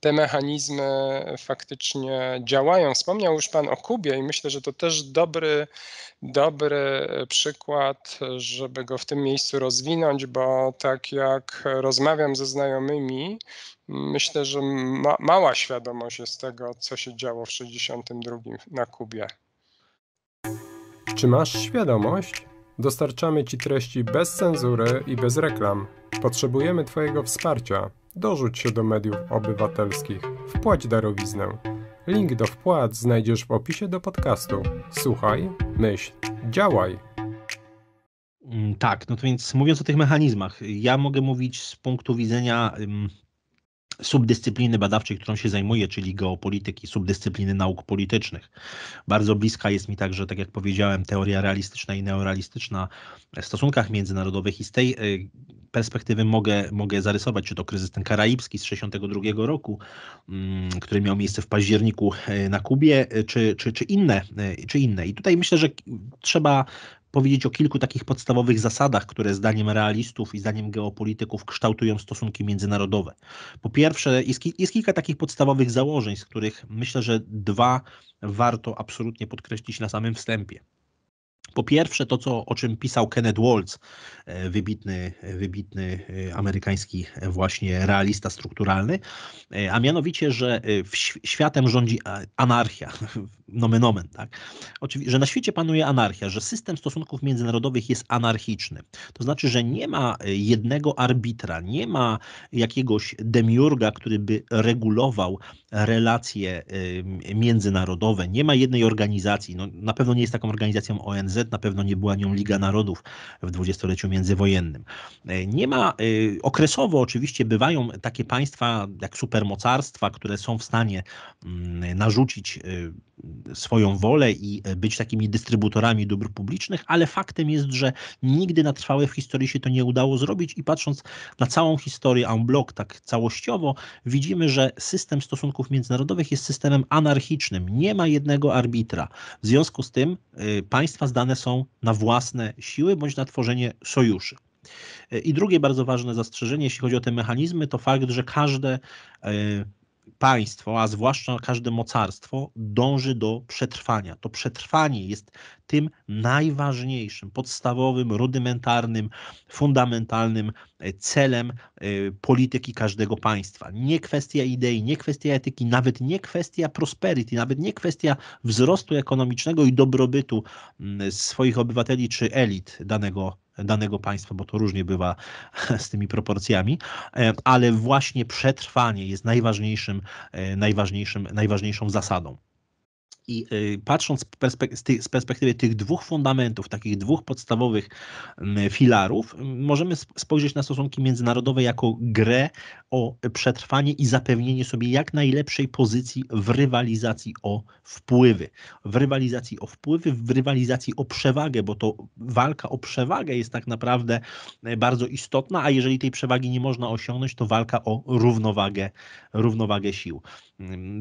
te mechanizmy faktycznie działają. Wspomniał już Pan o Kubie i myślę, że to też dobry, dobry przykład, żeby go w tym miejscu rozwinąć, bo tak jak rozmawiam ze znajomymi, myślę, że ma, mała świadomość jest tego, co się działo w 1962 na Kubie. Czy masz świadomość? Dostarczamy Ci treści bez cenzury i bez reklam. Potrzebujemy Twojego wsparcia dorzuć się do mediów obywatelskich, wpłać darowiznę. Link do wpłat znajdziesz w opisie do podcastu. Słuchaj, myśl, działaj. Mm, tak, no to więc mówiąc o tych mechanizmach, ja mogę mówić z punktu widzenia subdyscypliny badawczej, którą się zajmuję, czyli geopolityki, subdyscypliny nauk politycznych. Bardzo bliska jest mi także, tak jak powiedziałem, teoria realistyczna i neorealistyczna w stosunkach międzynarodowych i z tej y, perspektywy mogę, mogę zarysować, czy to kryzys ten karaibski z 1962 roku, mm, który miał miejsce w październiku y, na Kubie, y, czy, czy, czy, inne, czy inne. I tutaj myślę, że trzeba powiedzieć o kilku takich podstawowych zasadach, które zdaniem realistów i zdaniem geopolityków kształtują stosunki międzynarodowe. Po pierwsze, jest, ki jest kilka takich podstawowych założeń, z których myślę, że dwa warto absolutnie podkreślić na samym wstępie. Po pierwsze, to, co, o czym pisał Kenneth Waltz, wybitny, wybitny e, amerykański e, właśnie realista strukturalny, e, a mianowicie, że światem rządzi anarchia, nomen omen, tak? Oczywiście, że na świecie panuje anarchia, że system stosunków międzynarodowych jest anarchiczny. To znaczy, że nie ma jednego arbitra, nie ma jakiegoś demiurga, który by regulował relacje międzynarodowe, nie ma jednej organizacji. No, na pewno nie jest taką organizacją ONZ, na pewno nie była nią Liga Narodów w dwudziestoleciu międzywojennym. E, nie ma, e, okresowo oczywiście bywają takie państwa jak supermocarstwa, które są w stanie mm, narzucić e, swoją wolę i e, być takimi dystrybutorami dóbr publicznych, ale faktem jest, że nigdy na trwałe w historii się to nie udało zrobić i patrząc na całą historię en bloc tak całościowo, widzimy, że system stosunków międzynarodowych jest systemem anarchicznym. Nie ma jednego arbitra. W związku z tym e, państwa zdane są na własne siły bądź na tworzenie sojuszy. E, I drugie bardzo ważne zastrzeżenie, jeśli chodzi o te mechanizmy, to fakt, że każde państwo, a zwłaszcza każde mocarstwo dąży do przetrwania. To przetrwanie jest tym najważniejszym, podstawowym, rudymentarnym, fundamentalnym e, celem e, polityki każdego państwa. Nie kwestia idei, nie kwestia etyki, nawet nie kwestia prosperity, nawet nie kwestia wzrostu ekonomicznego i dobrobytu mm, swoich obywateli czy elit danego danego państwa, bo to różnie bywa z tymi proporcjami, e, ale właśnie przetrwanie jest najważniejszym, najważniejszym, najważniejszą zasadą. I y, patrząc z perspektywy tych dwóch fundamentów, takich dwóch podstawowych filarów, możemy spojrzeć na stosunki międzynarodowe jako grę o przetrwanie i zapewnienie sobie jak najlepszej pozycji w rywalizacji o wpływy. W rywalizacji o wpływy, w rywalizacji o przewagę, bo to walka o przewagę jest tak naprawdę e, bardzo istotna, a jeżeli tej przewagi nie można osiągnąć, to walka o równowagę, równowagę sił.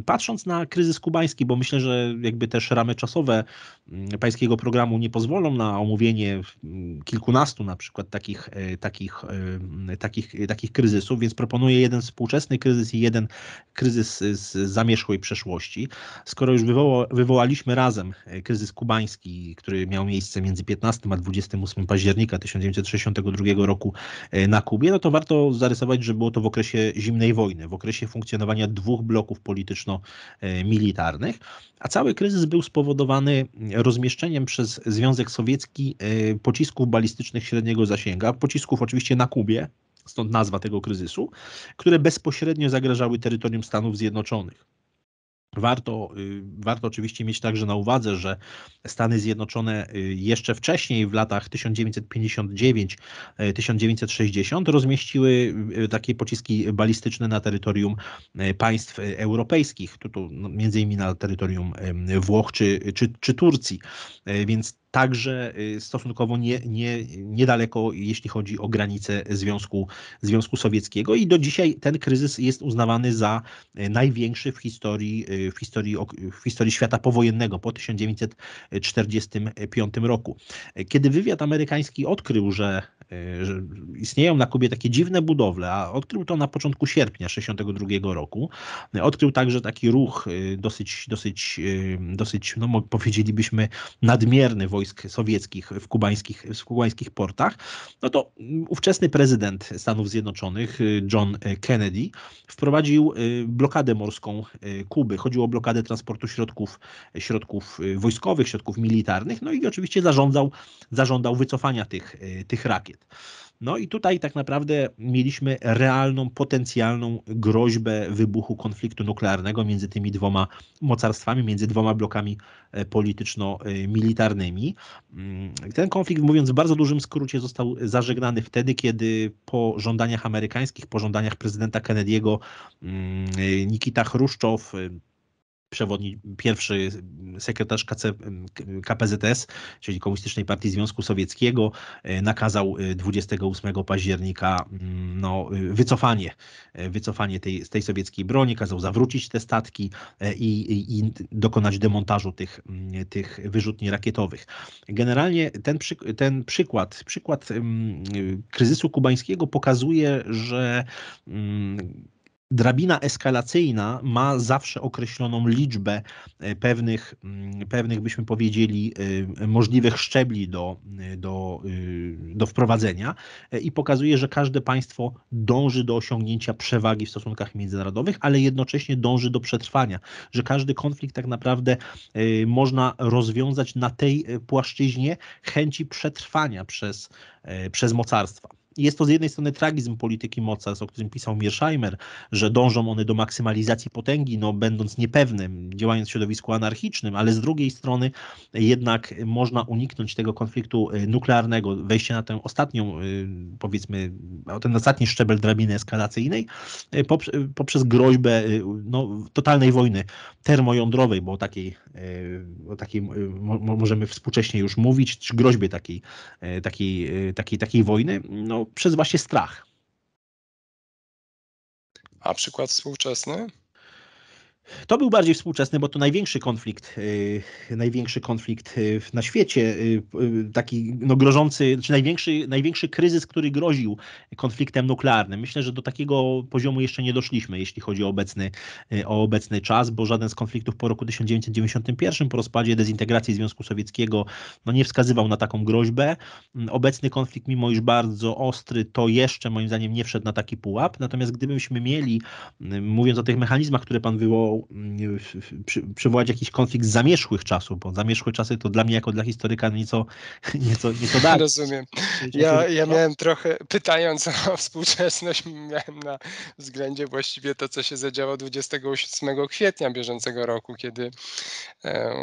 Patrząc na kryzys kubański, bo myślę, że jakby też ramy czasowe mm, pańskiego programu nie pozwolą na omówienie mm, kilkunastu na przykład takich, e, takich, e, takich, e, takich kryzysów, więc proponuję jeden współczesny kryzys i jeden kryzys z zamierzchłej przeszłości. Skoro już wywoła, wywołaliśmy razem kryzys kubański, który miał miejsce między 15 a 28 października 1962 roku na Kubie, no to warto zarysować, że było to w okresie zimnej wojny, w okresie funkcjonowania dwóch bloków polityczno-militarnych, a cały cały kryzys był spowodowany rozmieszczeniem przez Związek Sowiecki e, pocisków balistycznych średniego zasięgu, pocisków oczywiście na Kubie, stąd nazwa tego kryzysu, które bezpośrednio zagrażały terytorium Stanów Zjednoczonych. Warto, y, warto oczywiście mieć także na uwadze, że Stany Zjednoczone y, jeszcze wcześniej, w latach 1959-1960, y, rozmieściły takie pociski balistyczne na terytorium państw europejskich, tu, tu, no, między innymi na terytorium Włoch czy, czy, czy Turcji. Więc także y, stosunkowo nie, nie, niedaleko, jeśli chodzi o granice Związku, Związku Sowieckiego i do dzisiaj ten kryzys jest uznawany za y, największy w historii, y, w historii, w historii świata powojennego po 1945 roku. Kiedy wywiad amerykański odkrył, że, że istnieją na Kubie takie dziwne budowle, a odkrył to na początku sierpnia 1962 roku, odkrył także taki ruch dosyć, dosyć, dosyć no powiedzielibyśmy nadmierny wojskowy, wojsk sowieckich w kubańskich, w kubańskich portach, no to ówczesny prezydent Stanów Zjednoczonych, y, John y, Kennedy, wprowadził y, blokadę morską Kuby. Chodziło o blokadę transportu środków, środków wojskowych, środków militarnych, no i oczywiście zażądał, wycofania tych, tych rakiet. No i tutaj tak naprawdę mieliśmy realną, potencjalną groźbę wybuchu konfliktu nuklearnego między tymi dwoma mocarstwami, między dwoma blokami e, polityczno-militarnymi. Mm, ten konflikt, mówiąc w bardzo dużym skrócie, został zażegnany wtedy, kiedy po żądaniach amerykańskich, po żądaniach prezydenta Kennedy'ego mm, e, Nikita Chruszczow e, przewodni, pierwszy sekretarz KC, KPZS, czyli Komunistycznej Partii Związku Sowieckiego, e, nakazał 28 e, października no, e, wycofanie, wycofanie tej, tej sowieckiej broni, kazał zawrócić te statki i, i, i dokonać demontażu tych, tych wyrzutni rakietowych. Generalnie ten, ten przykład, przykład kryzysu kubańskiego pokazuje, że drabina eskalacyjna ma zawsze określoną liczbę e, pewnych, mm, pewnych byśmy powiedzieli, e, możliwych szczebli do, e, do, do wprowadzenia i pokazuje, że każde państwo dąży do osiągnięcia przewagi w stosunkach międzynarodowych, ale jednocześnie dąży do przetrwania, że każdy konflikt tak naprawdę można rozwiązać na tej płaszczyźnie chęci przetrwania przez, przez mocarstwa. Jest to z jednej strony tragizm polityki mocarstw, o którym pisał Mearsheimer, że dążą one do maksymalizacji potęgi, no będąc niepewnym, działając w środowisku anarchicznym, ale z drugiej strony jednak można uniknąć tego konfliktu y, nuklearnego, wejścia na tę ostatnią, y, powiedzmy, ten ostatni szczebel drabiny eskalacyjnej y, poprzez groźbę no, totalnej wojny termojądrowej, bo o takiej, o takiej możemy współcześnie już mówić, czy groźbie takiej, takiej, takiej, takiej wojny, no, przez właśnie strach. A przykład współczesny? To był bardziej współczesny, bo to największy konflikt, yy, największy konflikt yy, na świecie, yy, taki no, grożący, czy znaczy największy, największy kryzys, który groził konfliktem nuklearnym. Myślę, że do takiego poziomu jeszcze nie doszliśmy, jeśli chodzi o obecny, y, o obecny czas, bo żaden z konfliktów po roku 1991, po rozpadzie dezintegracji Związku Sowieckiego, no, nie wskazywał na taką groźbę. Mm, obecny konflikt, mimo iż bardzo ostry, to jeszcze moim zdaniem nie wszedł na taki pułap. Natomiast gdybyśmy mieli, mm, mówiąc o tych mechanizmach, które pan wywołał, Mm, przy, przywołać jakiś konflikt zamierzchłych czasów, bo zamierzchłe czasy to dla mnie jako dla historyka nieco, nieco, nieco dalej. Rozumiem. Ja, ja miałem trochę, pytając o współczesność, miałem na względzie właściwie to, co się zadziało 28 kwietnia bieżącego roku, kiedy e,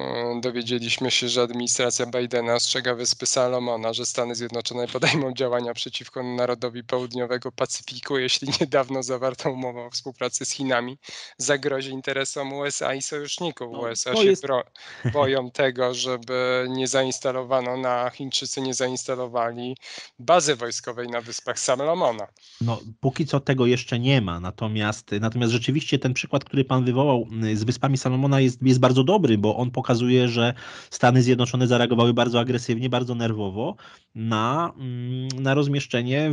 dowiedzieliśmy się, że administracja Bidena ostrzega Wyspy Salomona, że Stany Zjednoczone podejmą działania przeciwko narodowi południowego Pacyfiku, jeśli niedawno zawartą umowę o współpracy z Chinami zagrozi interes interesom USA i sojuszników. No, USA się jest... bro, boją tego, żeby nie zainstalowano na Chińczycy nie zainstalowali bazy wojskowej na wyspach Salomona. No, póki co tego jeszcze nie ma, natomiast, natomiast rzeczywiście ten przykład, który pan wywołał mm, z wyspami Salomona jest, jest bardzo dobry, bo on pokazuje, że Stany Zjednoczone zareagowały bardzo agresywnie, bardzo nerwowo na, mm, na rozmieszczenie,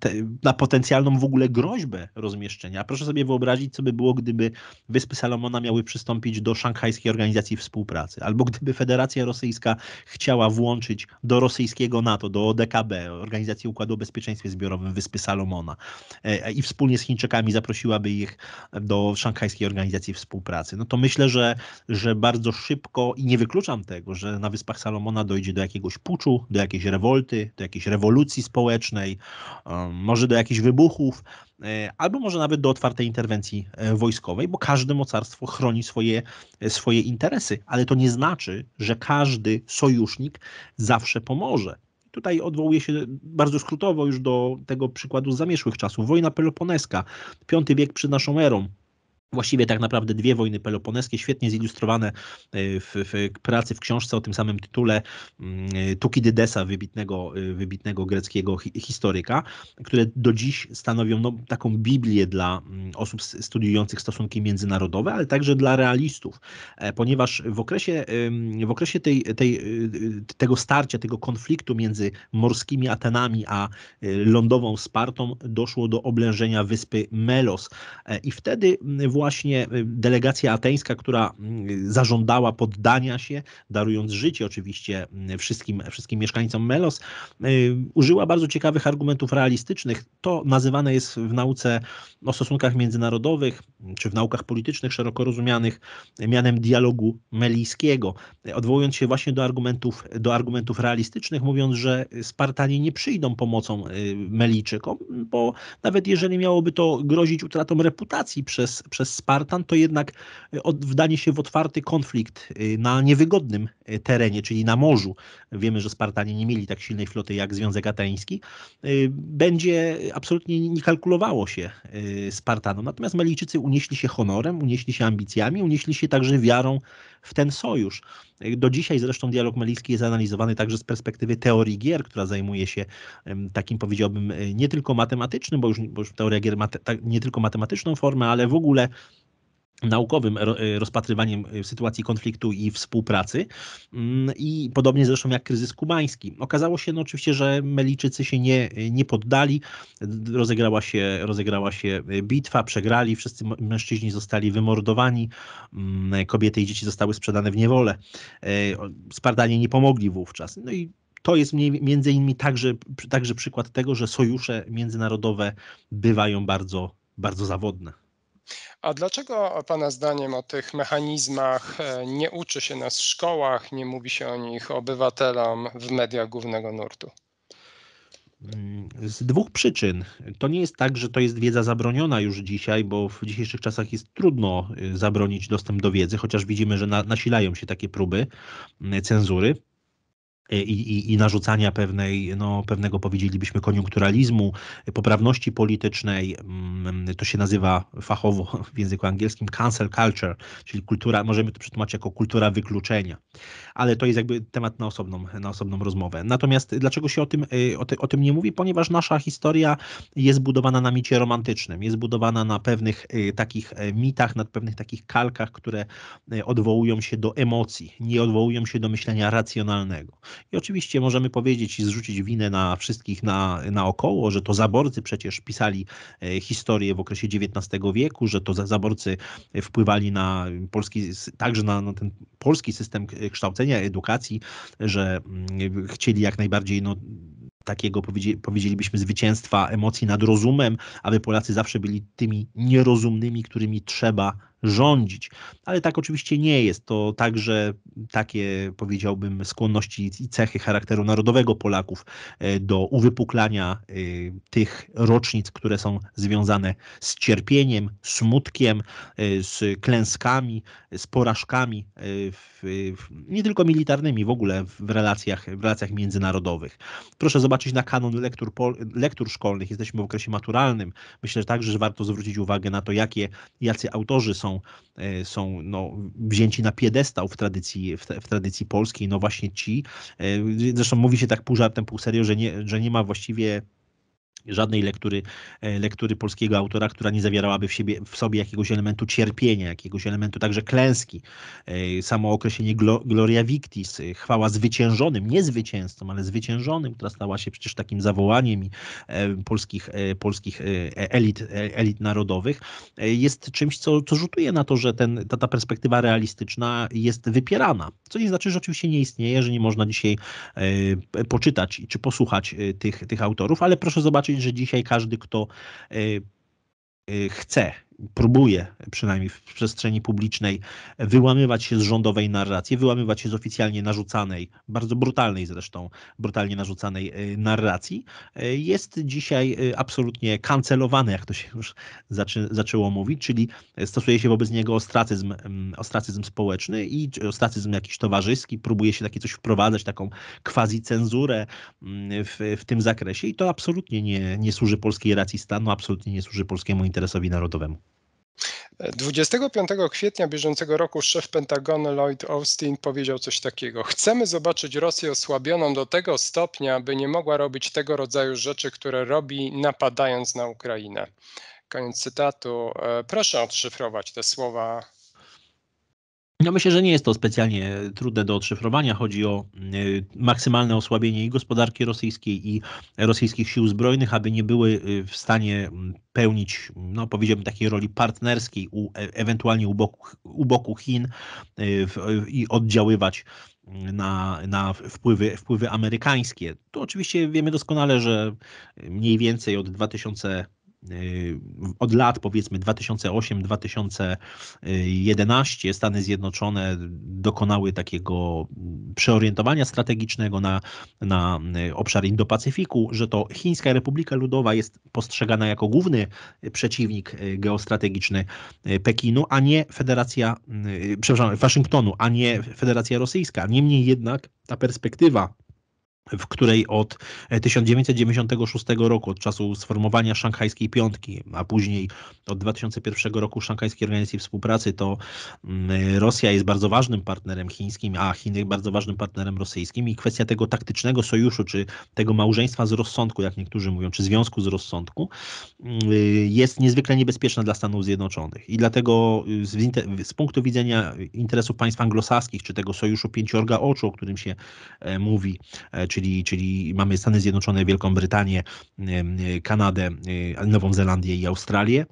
te, na potencjalną w ogóle groźbę rozmieszczenia. proszę sobie wyobrazić, co by było, gdyby wyspy Wyspy Salomona miały przystąpić do Szanghajskiej Organizacji Współpracy, albo gdyby Federacja Rosyjska chciała włączyć do rosyjskiego NATO, do ODKB, Organizacji Układu o Bezpieczeństwie Zbiorowym Wyspy Salomona e, e, i wspólnie z Chińczykami zaprosiłaby ich do Szanghajskiej Organizacji Współpracy, no to myślę, że, że bardzo szybko i nie wykluczam tego, że na Wyspach Salomona dojdzie do jakiegoś puczu, do jakiejś rewolty, do jakiejś rewolucji społecznej, e, może do jakichś wybuchów, E, albo może nawet do otwartej interwencji e, wojskowej, bo każde mocarstwo chroni swoje, e, swoje interesy, ale to nie znaczy, że każdy sojusznik zawsze pomoże. Tutaj odwołuję się bardzo skrótowo już do tego przykładu z zamieszłych czasów. Wojna peloponeska, V wiek przed naszą erą. Właściwie tak naprawdę dwie wojny peloponeskie, świetnie zilustrowane e, w, w pracy, w książce o tym samym tytule mm, e, Tukidydesa, wybitnego, e, wybitnego greckiego historyka, które do dziś stanowią no, taką Biblię dla mm, osób studiujących stosunki międzynarodowe, ale także dla realistów, ponieważ w okresie, w okresie tej, tej, tego starcia, tego konfliktu między morskimi Atenami a lądową Spartą doszło do oblężenia wyspy Melos i wtedy właśnie mm, właśnie y, delegacja ateńska, która y, zażądała poddania się, darując życie oczywiście y, wszystkim, wszystkim mieszkańcom Melos, użyła bardzo ciekawych argumentów realistycznych. To nazywane jest w nauce o stosunkach międzynarodowych, czy w naukach politycznych szeroko rozumianych mianem dialogu melijskiego, odwołując się właśnie do argumentów, do argumentów realistycznych, mówiąc, że Spartanie nie przyjdą pomocą Melijczykom, bo nawet jeżeli miałoby to grozić utratą reputacji przez, przez przez Spartan, to jednak e, wdanie się w otwarty konflikt e, na niewygodnym e, terenie, czyli na morzu. Wiemy, że Spartanie nie mieli tak silnej floty jak Związek Ateński. Będzie absolutnie nie kalkulowało się Spartanom. Natomiast Melijczycy unieśli się honorem, unieśli się ambicjami, unieśli się także wiarą w ten sojusz. Do dzisiaj zresztą dialog meliski jest analizowany także z perspektywy teorii gier, która zajmuje się takim powiedziałbym nie tylko matematycznym, bo już, bo już teoria gier ma te, tak, nie tylko matematyczną formę, ale w ogóle naukowym y, rozpatrywaniem y, sytuacji konfliktu i współpracy mm, i podobnie zresztą jak kryzys kubański. Okazało się no oczywiście, że Meliczycy się nie, nie poddali, rozegrała się, rozegrała się y, bitwa, przegrali, wszyscy mężczyźni zostali wymordowani, mm, kobiety i dzieci zostały sprzedane w niewolę. E, Spartanie nie pomogli wówczas. No i to jest między innymi także, także przykład tego, że sojusze międzynarodowe bywają bardzo, bardzo zawodne. A dlaczego Pana zdaniem o tych mechanizmach e, nie uczy się nas w szkołach, nie mówi się o nich obywatelom w mediach głównego nurtu? Mm, z dwóch przyczyn. To nie jest tak, że to jest wiedza zabroniona już dzisiaj, bo w dzisiejszych czasach jest trudno y, zabronić dostęp do wiedzy, chociaż widzimy, że na, nasilają się takie próby mm, cenzury. E, i, i, narzucania pewnej, no, pewnego powiedzielibyśmy koniunkturalizmu, poprawności politycznej. Mm, to się nazywa fachowo w języku angielskim cancel culture, czyli kultura, możemy to przetłumaczyć jako kultura wykluczenia ale to jest jakby temat na osobną, na osobną rozmowę. Natomiast dlaczego się o tym, y, o, te, o tym nie mówi? Ponieważ nasza historia jest budowana na micie romantycznym, jest budowana na pewnych y, takich y, mitach, na pewnych takich kalkach, które odwołują się do emocji, nie odwołują się do myślenia racjonalnego. I oczywiście możemy powiedzieć i zrzucić winę na wszystkich na, naokoło, że to zaborcy przecież pisali historię w okresie XIX wieku, że to zaborcy wpływali na polski, także na, na ten polski system kształcenia, kształcenia, edukacji, że mm, chcieli jak najbardziej no, takiego powiedzielibyśmy zwycięstwa emocji nad rozumem, aby Polacy zawsze byli tymi nierozumnymi, którymi trzeba rządzić. Ale tak oczywiście nie jest. To także takie, powiedziałbym, skłonności i cechy charakteru narodowego Polaków e, do uwypuklania e, tych rocznic, które są związane z cierpieniem, smutkiem, e, z klęskami, z porażkami, w, w, nie tylko militarnymi, w ogóle w relacjach, w relacjach międzynarodowych. Proszę zobaczyć na kanon lektur, pol, lektur szkolnych. Jesteśmy w okresie maturalnym. Myślę że także, że warto zwrócić uwagę na to, jakie, jacy autorzy są E, są, no, wzięci na piedestał w tradycji, w, w, tradycji polskiej, no właśnie ci. E, zresztą mówi się tak pół żartem, pół serio, że nie, że nie ma właściwie żadnej lektury, e, lektury polskiego autora, która nie zawierałaby w, siebie, w sobie jakiegoś elementu cierpienia, jakiegoś elementu także klęski. E, samo określenie Gloria Victis, e, chwała zwyciężonym, nie zwycięzcom, ale zwyciężonym, która stała się przecież takim zawołaniem polskich, polskich elit, elit narodowych, jest czymś, co, co rzutuje na to, że ten, ta, ta perspektywa realistyczna jest wypierana. Co nie znaczy, że oczywiście nie istnieje, że nie można dzisiaj poczytać czy posłuchać tych, tych autorów, ale proszę zobaczyć, że dzisiaj każdy, kto y, y, chce próbuje przynajmniej w przestrzeni publicznej wyłamywać się z rządowej narracji, wyłamywać się z oficjalnie narzucanej, bardzo brutalnej zresztą, brutalnie narzucanej e, narracji, e, jest dzisiaj e, absolutnie kancelowany, jak to się już zaczęło mówić, czyli stosuje się wobec niego ostracyzm, ostracyzm społeczny i ostracyzm jakiś towarzyski, próbuje się takie coś wprowadzać, taką quasi-cenzurę w, w tym zakresie i to absolutnie nie, nie służy polskiej racji stanu, absolutnie nie służy polskiemu interesowi narodowemu. 25 kwietnia bieżącego roku szef Pentagonu Lloyd Austin powiedział coś takiego: Chcemy zobaczyć Rosję osłabioną do tego stopnia, by nie mogła robić tego rodzaju rzeczy, które robi, napadając na Ukrainę. Koniec cytatu. E, proszę odszyfrować te słowa no myślę, że nie jest to specjalnie trudne do odszyfrowania. Chodzi o e, maksymalne osłabienie i gospodarki rosyjskiej, i rosyjskich sił zbrojnych, aby nie były e, w stanie mm, pełnić, no powiedziałbym, takiej roli partnerskiej, u, e, ewentualnie u boku, u boku Chin w, i oddziaływać mm, na, na wpływy, wpływy amerykańskie. Tu oczywiście wiemy doskonale, że mniej więcej od 2000 od lat powiedzmy 2008-2011 Stany Zjednoczone dokonały takiego przeorientowania strategicznego na, na obszar Indo-Pacyfiku, że to Chińska Republika Ludowa jest postrzegana jako główny przeciwnik geostrategiczny Pekinu, a nie Federacja, przepraszam, Waszyngtonu, a nie Federacja Rosyjska. Niemniej jednak ta perspektywa w której od 1996 e, roku, od czasu sformowania Szanghajskiej Piątki, a później od 2001 roku Szanghajskiej Organizacji Współpracy, to mm, e, Rosja jest bardzo ważnym partnerem chińskim, a Chiny bardzo ważnym partnerem rosyjskim i kwestia tego taktycznego sojuszu, czy tego małżeństwa z rozsądku, jak niektórzy mówią, czy związku z rozsądku, mm, e, jest niezwykle niebezpieczna dla Stanów Zjednoczonych. I dlatego y, z, z punktu widzenia interesów państw anglosaskich, czy tego sojuszu pięciorga oczu, o którym się mówi, czyli, czyli mamy Stany Zjednoczone, Wielką Brytanię, Kanadę, Nową Zelandię i Australię.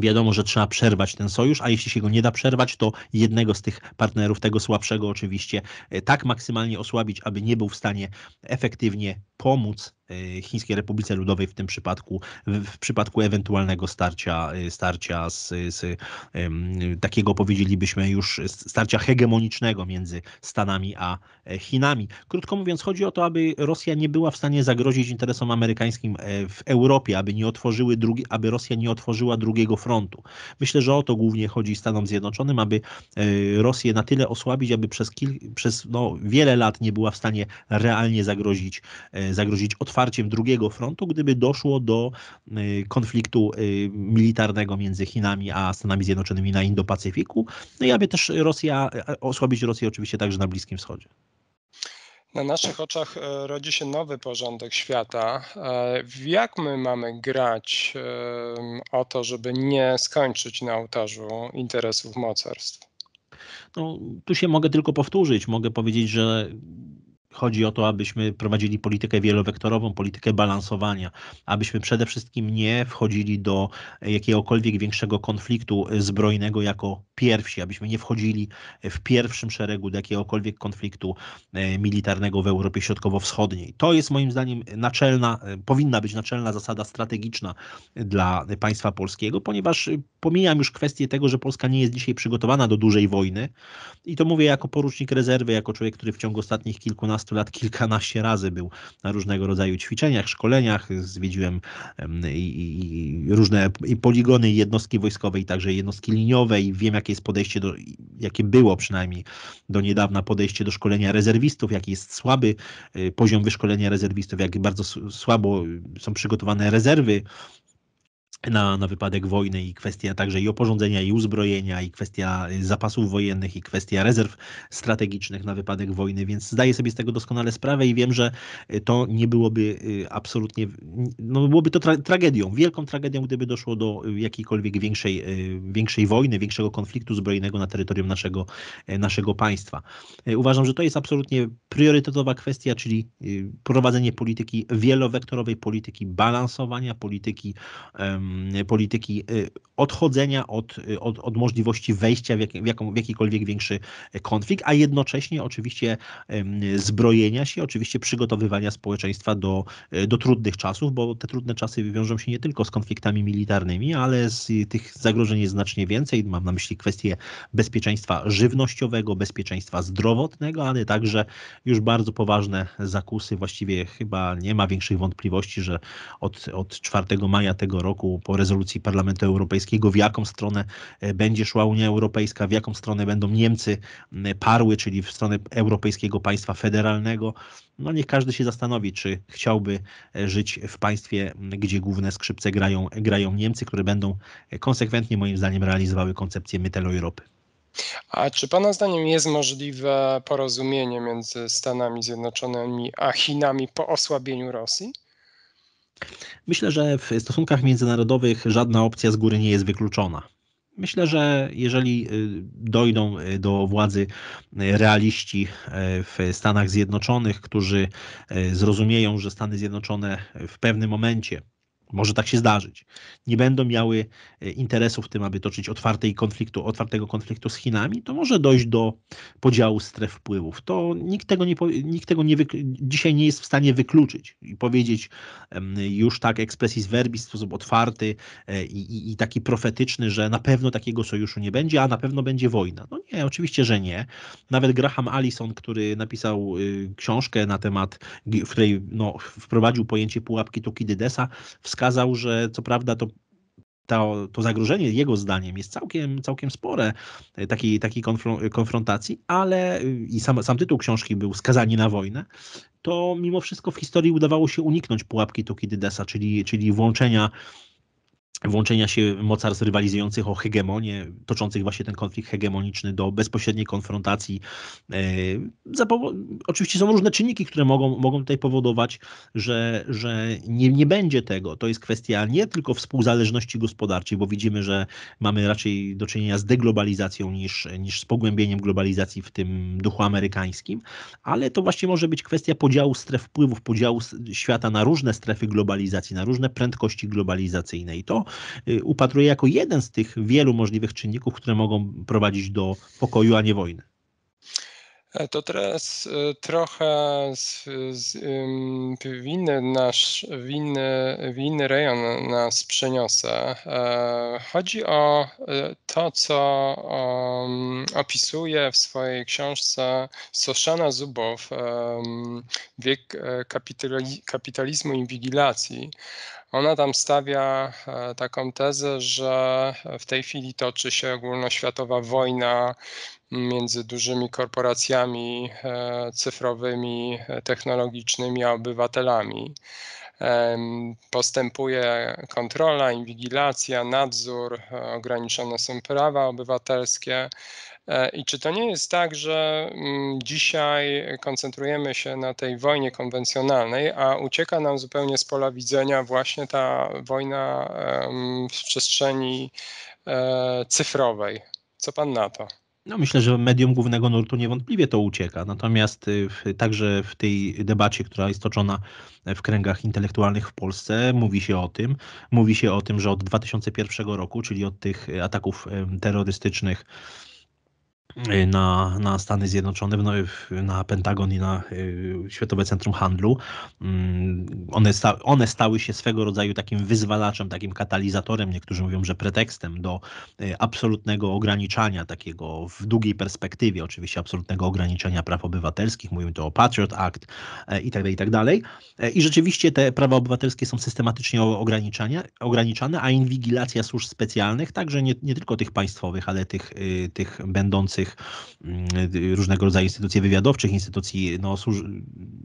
Wiadomo, że trzeba przerwać ten sojusz, a jeśli się go nie da przerwać, to jednego z tych partnerów, tego słabszego oczywiście, e, tak maksymalnie osłabić, aby nie był w stanie efektywnie pomóc E, Chińskiej Republice Ludowej w tym przypadku, w przypadku ewentualnego starcia, e, starcia z, z takiego powiedzielibyśmy już starcia hegemonicznego między Stanami a e, Chinami. Krótko mówiąc, chodzi o to, aby Rosja nie była w stanie zagrozić interesom amerykańskim w Europie, aby, nie otworzyły drugi, aby Rosja nie otworzyła drugiego frontu. Myślę, że o to głównie chodzi Stanom Zjednoczonym, aby Rosję na tyle osłabić, aby przez, kil, przez no, wiele lat nie była w stanie realnie zagrozić, zagrozić otwarcie otwarciem drugiego frontu, gdyby doszło do y, konfliktu y, militarnego między Chinami a Stanami Zjednoczonymi na Indo-Pacyfiku, no i aby też Rosja, e, osłabić Rosję oczywiście także na Bliskim Wschodzie. Na naszych oczach e, rodzi się nowy porządek świata. E, jak my mamy grać o to, żeby nie skończyć na ołtarzu interesów mocarstw? No, tu się mogę tylko powtórzyć. Mogę powiedzieć, że Chodzi o to, abyśmy prowadzili politykę wielowektorową, politykę balansowania, abyśmy przede wszystkim nie wchodzili do jakiegokolwiek większego konfliktu zbrojnego jako pierwsi, abyśmy nie wchodzili w pierwszym szeregu do jakiegokolwiek konfliktu e, militarnego w Europie Środkowo-Wschodniej. To jest moim zdaniem naczelna, e, powinna być naczelna zasada strategiczna dla państwa polskiego, ponieważ e, pomijam już kwestię tego, że Polska nie jest dzisiaj przygotowana do dużej wojny i to mówię jako porucznik rezerwy, jako człowiek, który w ciągu ostatnich kilkunastu 15 lat kilkanaście razy był na różnego rodzaju ćwiczeniach, szkoleniach, zwiedziłem i, różne i poligony jednostki wojskowej, także jednostki liniowej, wiem jakie jest podejście, do, jakie było przynajmniej do niedawna podejście do szkolenia rezerwistów, jaki jest słaby y, poziom wyszkolenia rezerwistów, jak bardzo słabo y, są przygotowane rezerwy, na, na wypadek wojny i kwestia także i oporządzenia i uzbrojenia i kwestia zapasów wojennych i kwestia rezerw strategicznych na wypadek wojny, więc zdaję sobie z tego doskonale sprawę i wiem, że y, to nie byłoby y, absolutnie, no byłoby to tra tragedią, wielką tragedią, gdyby doszło do y, jakiejkolwiek większej, większej wojny, większego konfliktu zbrojnego na terytorium naszego, naszego państwa. Uważam, że to jest absolutnie priorytetowa kwestia, czyli prowadzenie polityki wielowektorowej, polityki balansowania, polityki um, Mm, polityki y, odchodzenia od, y, od, od możliwości wejścia w, jak, w, jaką, w jakikolwiek większy konflikt, a jednocześnie oczywiście zbrojenia się, oczywiście przygotowywania społeczeństwa do, y, do trudnych czasów, bo te trudne czasy wiążą się nie tylko z konfliktami militarnymi, ale z tych zagrożeń jest znacznie więcej. Mam na myśli kwestie bezpieczeństwa żywnościowego, bezpieczeństwa zdrowotnego, ale także już bardzo poważne zakusy. Właściwie chyba nie ma większych wątpliwości, że od, od 4 maja tego roku po rezolucji Parlamentu Europejskiego, w jaką stronę e, będzie szła Unia Europejska, w jaką stronę będą Niemcy parły, czyli w stronę europejskiego państwa federalnego. No niech każdy się zastanowi, czy chciałby e, żyć w państwie, gdzie główne skrzypce grają, grają Niemcy, które będą e, konsekwentnie moim zdaniem realizowały koncepcję mytelo Europy. A czy Pana zdaniem jest możliwe porozumienie między Stanami Zjednoczonymi a Chinami po osłabieniu Rosji? Myślę, że w stosunkach międzynarodowych żadna opcja z góry nie jest wykluczona. Myślę, że jeżeli y, dojdą y, do władzy y, realiści w Stanach Zjednoczonych, którzy zrozumieją, że Stany Zjednoczone w pewnym momencie może tak się zdarzyć, nie będą miały e, interesu w tym, aby toczyć otwartej konfliktu, otwartego konfliktu z Chinami, to może dojść do podziału stref wpływów. To nikt tego, nie, nikt tego nie dzisiaj nie jest w stanie wykluczyć i powiedzieć już tak expressis verbis w sposób otwarty e, i, i, i taki profetyczny, że na pewno takiego sojuszu nie będzie, a na pewno będzie wojna. No nie, oczywiście, że nie. Nawet Graham Allison, który napisał y, książkę na temat, w której no, wprowadził pojęcie pułapki Tukidydesa, wskazał wskazał, że co prawda to to, to zagrożenie jego zdaniem jest całkiem, całkiem spore takiej, taki konfrontacji, ale e, i sam, sam tytuł książki był Skazani na wojnę, to mimo wszystko w historii udawało się uniknąć pułapki Tokidydesa, czyli, czyli włączenia włączenia się mocarstw rywalizujących o hegemonię, toczących właśnie ten konflikt hegemoniczny do bezpośredniej konfrontacji. E, oczywiście są różne czynniki, które mogą, mogą tutaj powodować, że, że nie, nie będzie tego. To jest kwestia nie tylko współzależności gospodarczej, bo widzimy, że mamy raczej do czynienia z deglobalizacją niż, niż z pogłębieniem globalizacji w tym duchu amerykańskim, ale to właśnie może być kwestia podziału stref wpływów, podziału świata na różne strefy globalizacji, na różne prędkości globalizacyjne i to Y, upatruje jako jeden z tych wielu możliwych czynników, które mogą prowadzić do pokoju, a nie wojny. E, to teraz e, trochę z, z, w, inny nasz, w, inny, w inny rejon nas przeniosę. E, chodzi o to, co um, opisuje w swojej książce Soszana Zubow um, Wiek kapitalizmu i inwigilacji. Ona tam stawia e, taką tezę, że w tej chwili toczy się ogólnoświatowa wojna mm, między dużymi korporacjami e, cyfrowymi, e, technologicznymi a obywatelami. Postępuje kontrola, inwigilacja, nadzór, ograniczone są prawa obywatelskie. E, I czy to nie jest tak, że mm, dzisiaj koncentrujemy się na tej wojnie konwencjonalnej, a ucieka nam zupełnie z pola widzenia właśnie ta wojna w przestrzeni e, cyfrowej? Co pan na to? No myślę, że medium głównego nurtu niewątpliwie to ucieka. Natomiast y, w, także w tej debacie, która jest toczona w kręgach intelektualnych w Polsce, mówi się o tym. Mówi się o tym, że od 2001 roku, czyli od tych y, ataków terrorystycznych, Y, na, na Stany Zjednoczone, no, na Pentagon i na y, Światowe Centrum Handlu. Mm, one, sta, one stały się swego rodzaju takim wyzwalaczem, takim katalizatorem, niektórzy mówią, że pretekstem do y, absolutnego ograniczania takiego w długiej perspektywie, oczywiście absolutnego ograniczenia praw obywatelskich, mówimy tu o Patriot Act e, i tak dalej. Tak e, I rzeczywiście te prawa obywatelskie są systematycznie ograniczane, ograniczane a inwigilacja służb specjalnych, także nie, nie tylko tych państwowych, ale tych, tych będących tych mm, różnego rodzaju instytucji wywiadowczych, instytucji no,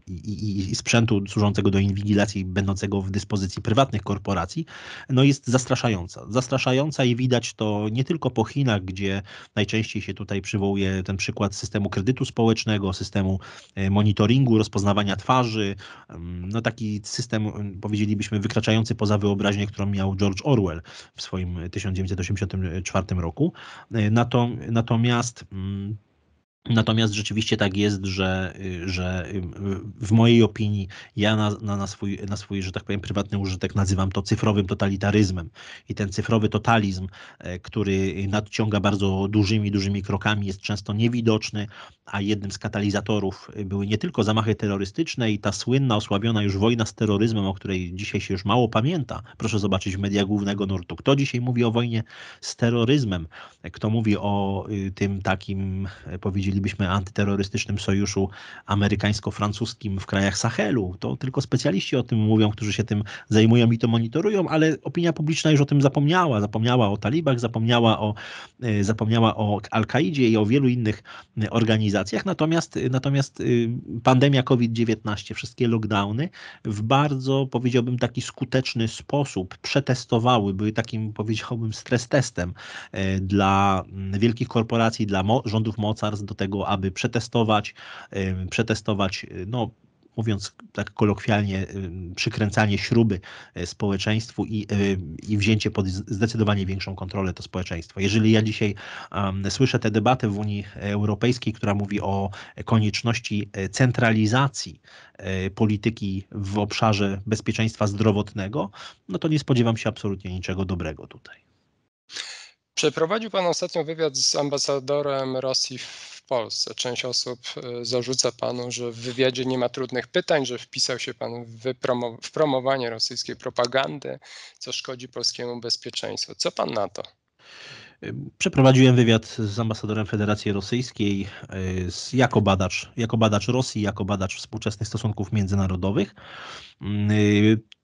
i, i, sprzętu służącego do inwigilacji, będącego w dyspozycji prywatnych korporacji, no jest zastraszająca. Zastraszająca i widać to nie tylko po Chinach, gdzie najczęściej się tutaj przywołuje ten przykład systemu kredytu społecznego, systemu e, monitoringu, rozpoznawania twarzy, mm, no taki system, mm, powiedzielibyśmy, wykraczający poza wyobraźnię, którą miał George Orwell w swoim 1984 roku. E, natomiast mm, Natomiast rzeczywiście tak jest, że, y, że y, w mojej opinii ja na, na, na, swój, na swój, że tak powiem, prywatny użytek nazywam to cyfrowym totalitaryzmem. I ten cyfrowy totalizm, e, który nadciąga bardzo dużymi, dużymi krokami, jest często niewidoczny, a jednym z katalizatorów były nie tylko zamachy terrorystyczne i ta słynna, osłabiona już wojna z terroryzmem, o której dzisiaj się już mało pamięta. Proszę zobaczyć w mediach głównego nurtu. Kto dzisiaj mówi o wojnie z terroryzmem? E, kto mówi o y, tym takim, e, powiedzieli, bylibyśmy antyterrorystycznym sojuszu amerykańsko-francuskim w krajach Sahelu. To tylko specjaliści o tym mówią, którzy się tym zajmują i to monitorują, ale opinia publiczna już o tym zapomniała. Zapomniała o talibach, zapomniała o, e, zapomniała o Al-Kaidzie i o wielu innych e, organizacjach. Natomiast, e, natomiast pandemia COVID-19, wszystkie lockdowny w bardzo, powiedziałbym, taki skuteczny sposób przetestowały, były takim, powiedziałbym, stres testem dla mm, wielkich korporacji, dla mo rządów mocarstw, do tego, aby przetestować, przetestować, e, no mówiąc tak kolokwialnie, przykręcanie śruby e, społeczeństwu i, e, i wzięcie pod zdecydowanie większą kontrolę to społeczeństwo. Jeżeli ja dzisiaj um, słyszę tę debatę w Unii Europejskiej, która mówi o konieczności centralizacji polityki w obszarze bezpieczeństwa zdrowotnego, no to nie spodziewam się absolutnie niczego dobrego tutaj. Przeprowadził Pan ostatnio wywiad z ambasadorem Rosji w Polsce. Część osób e, zarzuca Panu, że w wywiadzie nie ma trudnych pytań, że wpisał się Pan w, w promowanie rosyjskiej propagandy, co szkodzi polskiemu bezpieczeństwu. Co Pan na to? Przeprowadziłem wywiad z ambasadorem Federacji Rosyjskiej e, jako badacz, jako badacz Rosji, jako badacz współczesnych stosunków międzynarodowych. Mm, e,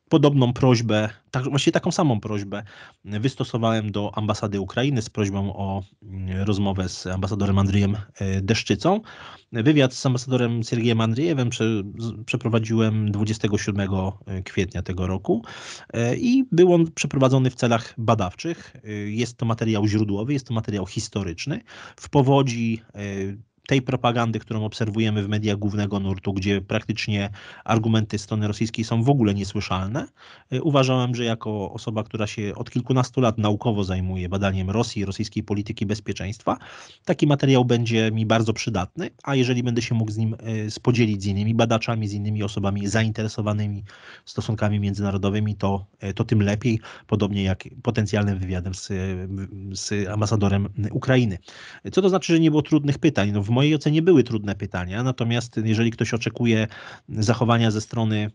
podobną prośbę, tak, właściwie taką samą prośbę wystosowałem do ambasady Ukrainy z prośbą o mm, rozmowę z ambasadorem Andrzejem e, Deszczycą. Wywiad z ambasadorem Siergiejem Andrzejewem przeprowadziłem 27 e, kwietnia tego roku e, i był on przeprowadzony w celach badawczych. Jest to materiał źródłowy, jest to materiał historyczny. W powodzi tej propagandy, którą obserwujemy w mediach głównego nurtu, gdzie praktycznie argumenty strony rosyjskiej są w ogóle niesłyszalne. Y, uważałem, że jako osoba, która się od kilkunastu lat naukowo zajmuje badaniem Rosji, rosyjskiej polityki bezpieczeństwa, taki materiał będzie mi bardzo przydatny, a jeżeli będę się mógł z nim y, spodzielić z innymi badaczami, z innymi osobami zainteresowanymi stosunkami międzynarodowymi, to, y, to tym lepiej, podobnie jak potencjalnym wywiadem z, z ambasadorem Ukrainy. Co to znaczy, że nie było trudnych pytań? No, w mojej ocenie były trudne pytania, natomiast jeżeli ktoś oczekuje zachowania ze strony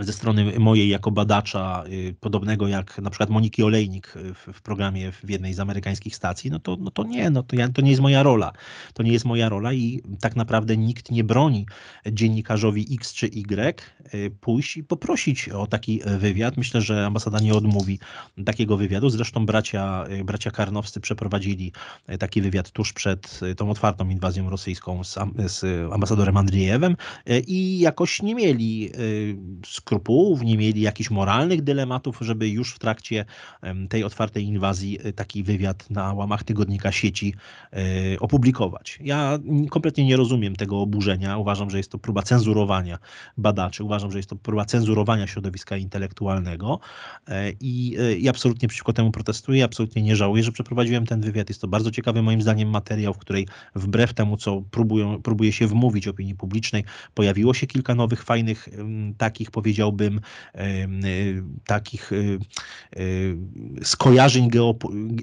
ze strony mojej jako badacza, y, podobnego jak na przykład Moniki Olejnik y, w, w programie w jednej z amerykańskich stacji, no to, no to nie, no to, ja, to nie jest moja rola. To nie jest moja rola i tak naprawdę nikt nie broni dziennikarzowi X czy Y, y pójść i poprosić o taki wywiad. Myślę, że ambasada nie odmówi takiego wywiadu. Zresztą bracia, bracia Karnowscy przeprowadzili taki wywiad tuż przed tą otwartą inwazją rosyjską z, z ambasadorem Andrzejewem i jakoś nie mieli skrupułów, nie mieli jakichś moralnych dylematów, żeby już w trakcie tej otwartej inwazji e, taki wywiad na łamach tygodnika sieci e, opublikować. Ja kompletnie nie rozumiem tego oburzenia. Uważam, że jest to próba cenzurowania badaczy, uważam, że jest to próba cenzurowania środowiska intelektualnego e, i, i absolutnie przeciwko temu protestuję, absolutnie nie żałuję, że przeprowadziłem ten wywiad. Jest to bardzo ciekawy moim zdaniem materiał, w której wbrew temu, co próbują, próbuje się wmówić opinii publicznej, pojawiło się kilka nowych, fajnych takich powiedzi powiedziałbym, y, takich y, y, skojarzeń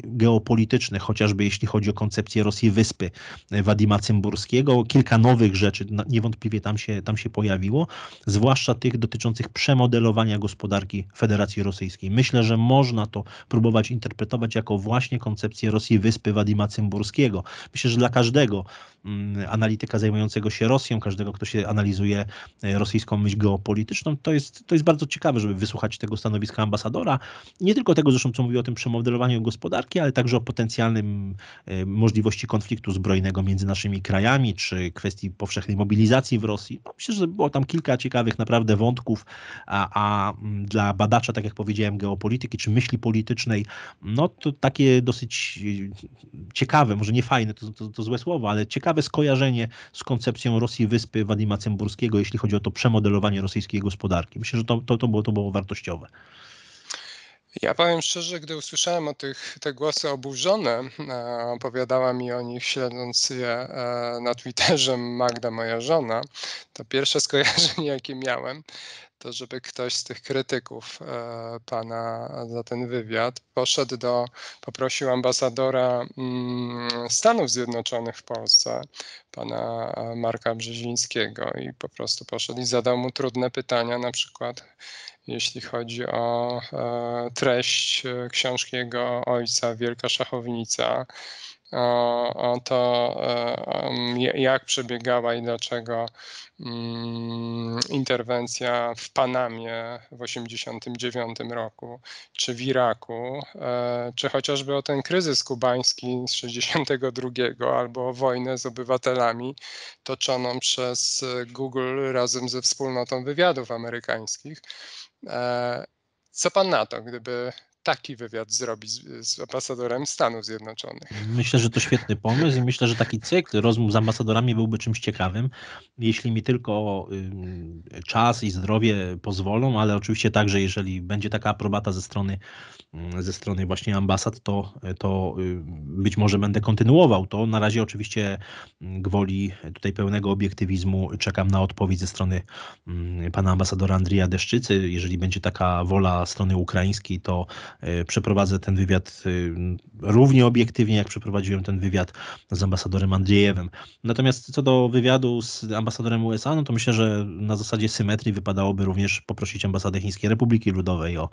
geopolitycznych, chociażby jeśli chodzi o koncepcję Rosji Wyspy e, Wadima Cymburskiego. Kilka nowych rzeczy niewątpliwie tam się, tam się pojawiło, zwłaszcza tych dotyczących przemodelowania gospodarki Federacji Rosyjskiej. Myślę, że można to próbować interpretować jako właśnie koncepcję Rosji Wyspy Wadima Cymburskiego. Myślę, że dla każdego mm, analityka zajmującego się Rosją, każdego, kto się analizuje e, rosyjską myśl geopolityczną, to jest jest, to jest bardzo ciekawe, żeby wysłuchać tego stanowiska ambasadora. Nie tylko tego zresztą, co mówi o tym przemodelowaniu gospodarki, ale także o potencjalnym e, możliwości konfliktu zbrojnego między naszymi krajami, czy kwestii powszechnej mobilizacji w Rosji. No, myślę, że było tam kilka ciekawych naprawdę wątków, a, a mm, dla badacza, tak jak powiedziałem, geopolityki czy myśli politycznej, no to takie dosyć e, ciekawe, może nie fajne, to, to, to złe słowo, ale ciekawe skojarzenie z koncepcją Rosji Wyspy Wadima Cemburskiego, jeśli chodzi o to przemodelowanie rosyjskiej gospodarki. Myślę, że to, to, to, było, to było wartościowe. Ja powiem szczerze, gdy usłyszałem o tych, te głosy oburzone, e, opowiadała mi o nich śledząc je e, na Twitterze Magda, moja żona, to pierwsze skojarzenie, jakie miałem, to żeby ktoś z tych krytyków e, pana za ten wywiad poszedł do, poprosił ambasadora mm, Stanów Zjednoczonych w Polsce, pana Marka Brzezińskiego i po prostu poszedł i zadał mu trudne pytania, na przykład jeśli chodzi o e, treść e, książki jego ojca, Wielka Szachownica, o, o to, e, jak przebiegała i dlaczego mm, interwencja w Panamie w 1989 roku, czy w Iraku, czy chociażby o ten kryzys kubański z 1962 albo o wojnę z obywatelami toczoną przez Google razem ze wspólnotą wywiadów amerykańskich. E, co pan na to, gdyby taki wywiad zrobić z, z ambasadorem Stanów Zjednoczonych. Myślę, że to świetny pomysł i myślę, że taki cykl rozmów z ambasadorami byłby czymś ciekawym, jeśli mi tylko czas i zdrowie pozwolą, ale oczywiście także, jeżeli będzie taka aprobata ze strony, ze strony właśnie ambasad, to, to być może będę kontynuował to. Na razie oczywiście gwoli tutaj pełnego obiektywizmu czekam na odpowiedź ze strony pana ambasadora Andrija Deszczycy. Jeżeli będzie taka wola strony ukraińskiej, to E, przeprowadzę ten wywiad y, równie obiektywnie, jak przeprowadziłem ten wywiad z ambasadorem Andrzejewem. Natomiast co do wywiadu z ambasadorem USA, no to myślę, że na zasadzie symetrii wypadałoby również poprosić ambasadę Chińskiej Republiki Ludowej o,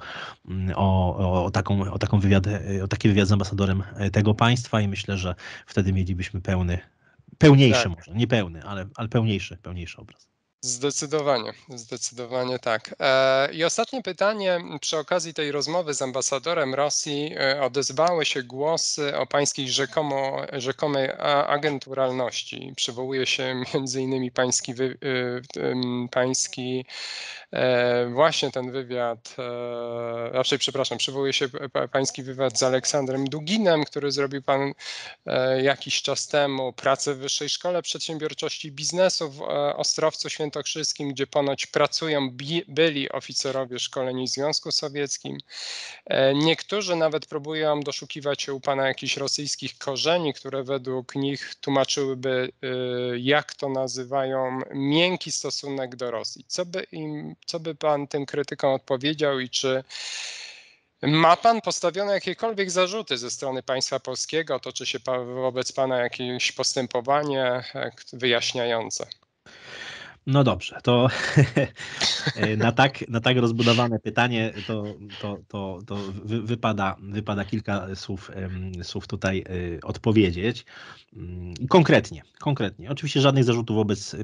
mm, o, o, taką, o, taką wywiad, e, o taki wywiad z ambasadorem e, tego państwa i myślę, że wtedy mielibyśmy pełny, pełniejszy tak. może, nie pełny, ale, ale pełniejszy, pełniejszy obraz. Zdecydowanie, zdecydowanie tak. E, I ostatnie pytanie. Przy okazji tej rozmowy z ambasadorem Rosji e, odezwały się głosy o pańskiej rzekomo, rzekomej agenturalności. Przywołuje się między innymi pański, wy, e, pański właśnie ten wywiad, raczej przepraszam, przywołuje się pański wywiad z Aleksandrem Duginem, który zrobił pan jakiś czas temu, pracę w Wyższej Szkole Przedsiębiorczości i Biznesu w Ostrowcu Świętego Świętokrzyskim, tak gdzie ponoć pracują byli oficerowie szkoleni w Związku Sowieckim. E, niektórzy nawet próbują doszukiwać się u pana jakichś rosyjskich korzeni, które według nich tłumaczyłyby, y, jak to nazywają, miękki stosunek do Rosji. Co by, im, co by pan tym krytykom odpowiedział i czy ma pan postawione jakiekolwiek zarzuty ze strony państwa polskiego? Toczy się wobec pana jakieś postępowanie e, wyjaśniające? No dobrze, to e, na tak, na tak rozbudowane pytanie to, to, to, to wy, wypada, wypada kilka słów, słów tutaj e, odpowiedzieć. Mm, konkretnie, konkretnie. Oczywiście żadnych zarzutów wobec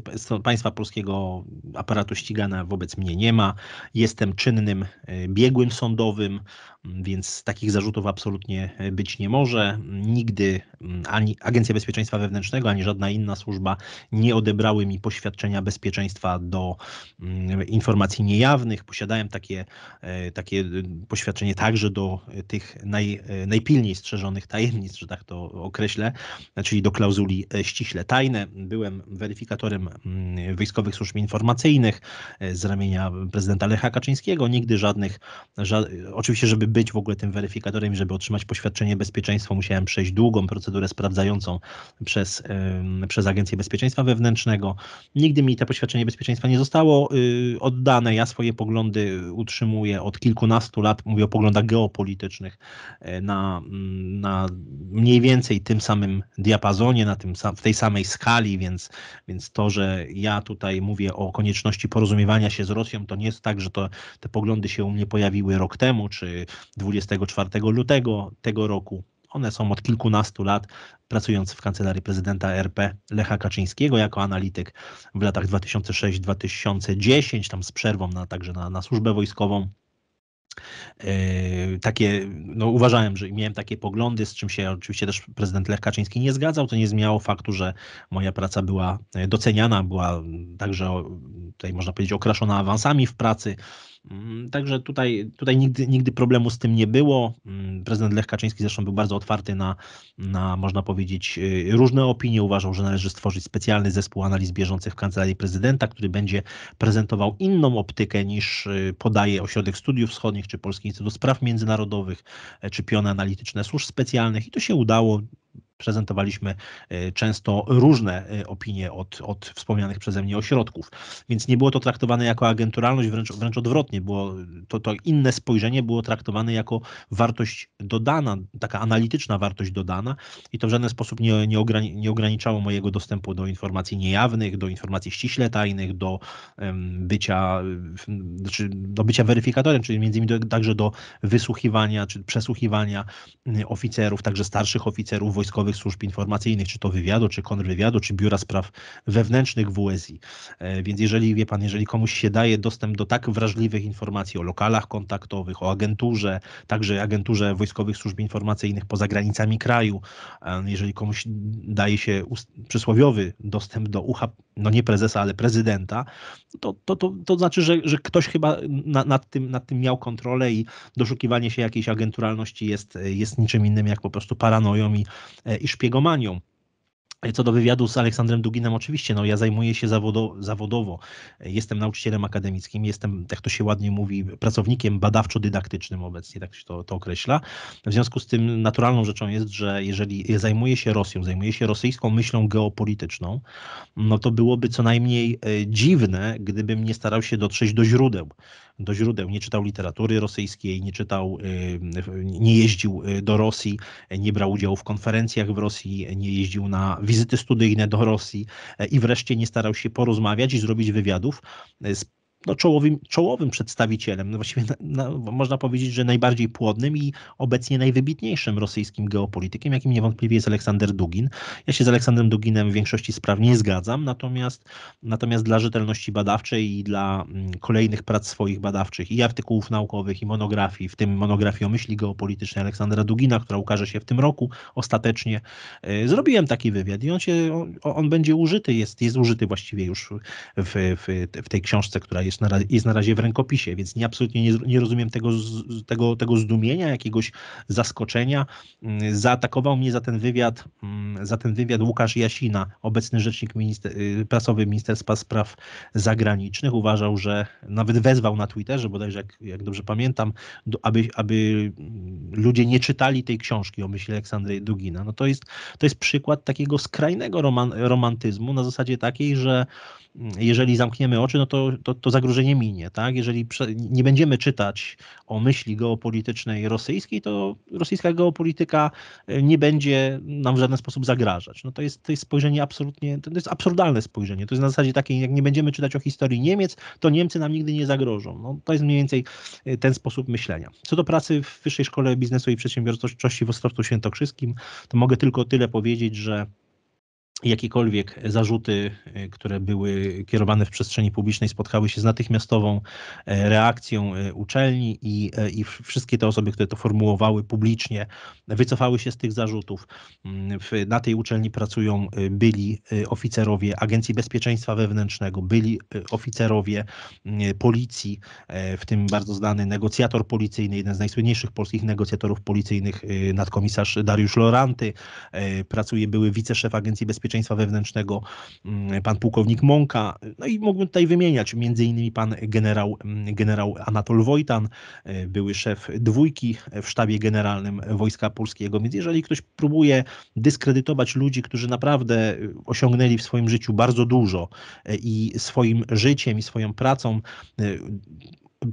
państwa polskiego aparatu ścigania wobec mnie nie ma. Jestem czynnym e, biegłym sądowym, więc takich zarzutów absolutnie e, być nie może. Nigdy mm, ani Agencja Bezpieczeństwa Wewnętrznego, ani żadna inna służba nie odebrały mi poświadczenia bezpieczeństwa do mm, informacji niejawnych. Posiadałem takie, e, takie y, poświadczenie także do e, tych naj, najpilniej strzeżonych tajemnic, że tak to określę, czyli do klauzuli ściśle tajne. Byłem weryfikatorem mm, wojskowych służb informacyjnych z ramienia prezydenta Lecha Kaczyńskiego. Nigdy żadnych, ża oczywiście, żeby być w ogóle tym weryfikatorem, żeby otrzymać poświadczenie bezpieczeństwa, musiałem przejść długą procedurę sprawdzającą przez, przez Agencję Bezpieczeństwa Wewnętrznego. Nigdy mi to poświadczenie bezpieczeństwa nie zostało y, oddane. Ja swoje poglądy utrzymuję od kilkunastu lat, mówię o poglądach geopolitycznych, e, na, na mniej więcej tym samym diapazonie, na tym, w tej samej skali, więc, więc to, że ja tutaj mówię o konieczności porozumiewania się z Rosją, to nie jest tak, że to, te poglądy się u mnie pojawiły rok temu, czy 24 lutego tego roku. One są od kilkunastu lat, pracując w kancelarii prezydenta RP Lecha Kaczyńskiego jako analityk w latach 2006-2010, tam z przerwą na, także na, na służbę wojskową. Yy, takie, no uważałem, że miałem takie poglądy, z czym się oczywiście też prezydent Lech Kaczyński nie zgadzał, to nie zmieniało faktu, że moja praca była doceniana, była także tutaj można powiedzieć okraszona awansami w pracy, Mm, także tutaj, tutaj nigdy, nigdy problemu z tym nie było. Mm, prezydent Lech Kaczyński zresztą był bardzo otwarty na, na, można powiedzieć, y, różne opinie. Uważał, że należy stworzyć specjalny zespół analiz bieżących w kancelarii prezydenta, który będzie prezentował inną optykę niż y, podaje Ośrodek Studiów Wschodnich, czy Polski Instytut Spraw Międzynarodowych, y, czy piony analityczne służb specjalnych. I to się udało prezentowaliśmy y, często różne y, opinie od, od wspomnianych przeze mnie ośrodków, więc nie było to traktowane jako agenturalność, wręcz, wręcz odwrotnie, było to, to inne spojrzenie było traktowane jako wartość dodana, taka analityczna wartość dodana i to w żaden sposób nie, nie, ograni nie ograniczało mojego dostępu do informacji niejawnych, do informacji ściśle tajnych, do um, bycia, znaczy do bycia weryfikatorem, czyli między innymi do, także do wysłuchiwania czy przesłuchiwania y, oficerów, także starszych oficerów wojskowych, Służb Informacyjnych, czy to wywiadu, czy kontrwywiadu, czy Biura Spraw Wewnętrznych WSI. E, więc jeżeli, wie Pan, jeżeli komuś się daje dostęp do tak wrażliwych informacji o lokalach kontaktowych, o agenturze, także agenturze Wojskowych Służb Informacyjnych poza granicami kraju, e, jeżeli komuś daje się przysłowiowy dostęp do ucha no nie prezesa, ale prezydenta, to, to, to, to znaczy, że, że ktoś chyba na, nad, tym, nad tym miał kontrolę i doszukiwanie się jakiejś agenturalności jest, jest niczym innym jak po prostu paranoją i, e, i szpiegomanią. E, co do wywiadu z Aleksandrem Duginem, oczywiście, no ja zajmuję się zawodo, zawodowo. E, jestem nauczycielem akademickim, jestem, jak to się ładnie mówi, pracownikiem badawczo-dydaktycznym obecnie, tak się to, to określa. W związku z tym naturalną rzeczą jest, że jeżeli zajmuję się Rosją, zajmuję się rosyjską myślą geopolityczną, no to byłoby co najmniej e, dziwne, gdybym nie starał się dotrzeć do źródeł do źródeł, nie czytał literatury rosyjskiej, nie czytał, y, nie jeździł y, do Rosji, nie brał udziału w konferencjach w Rosji, nie jeździł na wizyty studyjne do Rosji y, i wreszcie nie starał się porozmawiać i zrobić wywiadów z no, czołowym, czołowym przedstawicielem, no właściwie na, na, można powiedzieć, że najbardziej płodnym i obecnie najwybitniejszym rosyjskim geopolitykiem, jakim niewątpliwie jest Aleksander Dugin. Ja się z Aleksandrem Duginem w większości spraw nie zgadzam, natomiast, natomiast dla rzetelności badawczej i dla mm, kolejnych prac swoich badawczych i artykułów naukowych i monografii, w tym monografii o myśli geopolitycznej Aleksandra Dugina, która ukaże się w tym roku ostatecznie, y, zrobiłem taki wywiad i on, się, on, on, będzie użyty, jest, jest użyty właściwie już w, w, w tej książce, która jest jest na, jest na razie w rękopisie, więc nie, absolutnie nie, nie rozumiem tego, tego, tego zdumienia, jakiegoś zaskoczenia. Mm, zaatakował mnie za ten wywiad, mm, za ten wywiad Łukasz Jasina, obecny rzecznik minister, y, prasowy Ministerstwa Spraw Zagranicznych. Uważał, że nawet wezwał na Twitterze, bodajże jak, jak dobrze pamiętam, do, aby, aby mm, ludzie nie czytali tej książki o myśli Aleksandry Dugina. No to jest, to jest przykład takiego skrajnego roman, romantyzmu na zasadzie takiej, że jeżeli zamkniemy oczy, no to, to, to zagrożenie minie. Tak? Jeżeli nie będziemy czytać o myśli geopolitycznej rosyjskiej, to rosyjska geopolityka e, nie będzie nam w żaden sposób zagrażać. No to, jest, to jest spojrzenie absolutnie, to jest absurdalne spojrzenie. To jest na zasadzie takiej, jak nie będziemy czytać o historii Niemiec, to Niemcy nam nigdy nie zagrożą. No, to jest mniej więcej e, ten sposób myślenia. Co do pracy w Wyższej Szkole Biznesu i Przedsiębiorczości w Ostrowcu Świętokrzyskim, to mogę tylko tyle powiedzieć, że jakiekolwiek zarzuty, e, które były kierowane w przestrzeni publicznej, spotkały się z natychmiastową e, reakcją e, uczelni i, i wszystkie te osoby, które to formułowały publicznie, wycofały się z tych zarzutów. Mm, na tej uczelni pracują byli oficerowie Agencji Bezpieczeństwa Wewnętrznego, byli oficerowie mm, policji, w tym bardzo znany negocjator policyjny, jeden z najsłynniejszych polskich negocjatorów policyjnych, nadkomisarz Dariusz Loranty, pracuje były wiceszef Agencji Bezpieczeństwa Bezpieczeństwa Wewnętrznego, mm, pan pułkownik Mąka, no i mógłbym tutaj wymieniać między innymi pan generał, mm, generał Anatol Wojtan, e, były szef dwójki w sztabie generalnym Wojska Polskiego, więc jeżeli ktoś próbuje dyskredytować ludzi, którzy naprawdę e, osiągnęli w swoim życiu bardzo dużo e, i swoim życiem i swoją pracą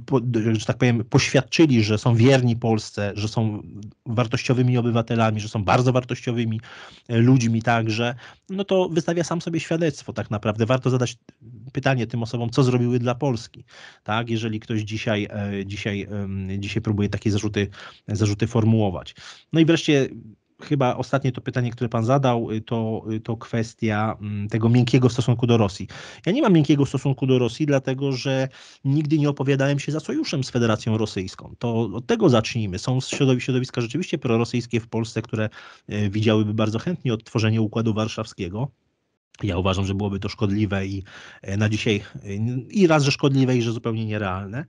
po, że tak powiem, poświadczyli, że są wierni Polsce, że są wartościowymi obywatelami, że są bardzo wartościowymi e, ludźmi także, no to wystawia sam sobie świadectwo tak naprawdę. Warto zadać pytanie tym osobom, co zrobiły dla Polski, tak? Jeżeli ktoś dzisiaj, e, dzisiaj, dzisiaj próbuje takie zarzuty, zarzuty formułować. No i wreszcie chyba ostatnie to pytanie, które Pan zadał, y, to, y, to kwestia mm, tego miękkiego stosunku do Rosji. Ja nie mam miękkiego stosunku do Rosji, dlatego że nigdy nie opowiadałem się za sojuszem z Federacją Rosyjską. To od tego zacznijmy. Są środowiska rzeczywiście prorosyjskie w Polsce, które y, widziałyby bardzo chętnie odtworzenie Układu Warszawskiego. Ja uważam, że byłoby to szkodliwe i na dzisiaj i raz, że szkodliwe i że zupełnie nierealne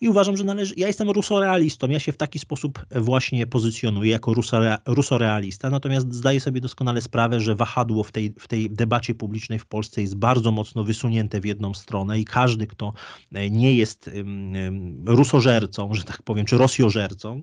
i uważam, że należy. Ja jestem rusorealistą, ja się w taki sposób e, właśnie pozycjonuję jako rusorealista, natomiast zdaję sobie doskonale sprawę, że wahadło w tej, w tej debacie publicznej w Polsce jest bardzo mocno wysunięte w jedną stronę i każdy, kto e, nie jest rusożercą, że tak powiem, czy rosjożercą,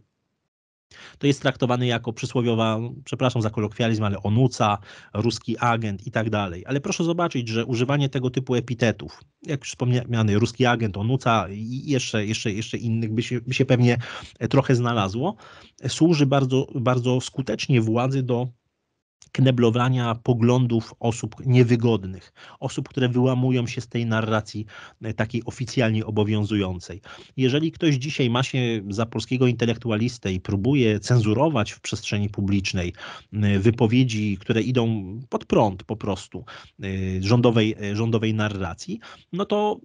to jest traktowany jako przysłowiowa, przepraszam za kolokwializm, ale onuca, ruski agent i tak dalej. Ale proszę zobaczyć, że używanie tego typu epitetów, jak już wspomniany ruski agent, onuca i jeszcze, jeszcze, jeszcze innych by się, by się pewnie trochę znalazło, służy bardzo, bardzo skutecznie władzy do kneblowania poglądów osób niewygodnych, osób, które wyłamują się z tej narracji e, takiej oficjalnie obowiązującej. Jeżeli ktoś dzisiaj ma się za polskiego intelektualistę i próbuje cenzurować w przestrzeni publicznej wypowiedzi, które idą pod prąd po prostu e, rządowej, e, rządowej narracji, no to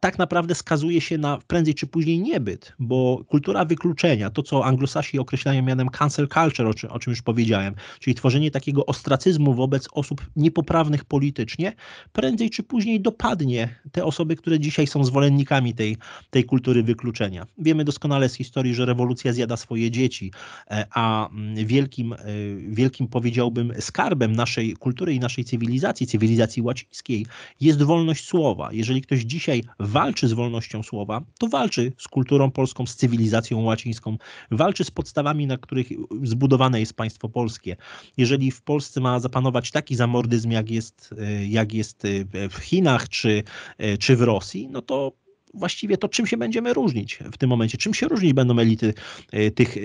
tak naprawdę skazuje się na prędzej czy później niebyt, bo kultura wykluczenia, to co anglosasi określają mianem cancel culture, o czym, o czym już powiedziałem, czyli tworzenie takiego ostracyzmu wobec osób niepoprawnych politycznie, prędzej czy później dopadnie te osoby, które dzisiaj są zwolennikami tej, tej kultury wykluczenia. Wiemy doskonale z historii, że rewolucja zjada swoje dzieci, e, a mm, wielkim, e, wielkim powiedziałbym skarbem naszej kultury i naszej cywilizacji, cywilizacji łacińskiej jest wolność słowa. Jeżeli ktoś dzisiaj walczy z wolnością słowa, to walczy z kulturą polską, z cywilizacją łacińską, walczy z podstawami, na których zbudowane jest państwo polskie. Jeżeli w Polsce ma zapanować taki zamordyzm, jak jest, e, jak jest e, w Chinach czy, e, czy w Rosji, no to właściwie to czym się będziemy różnić w tym momencie? Czym się różnić będą elity tych,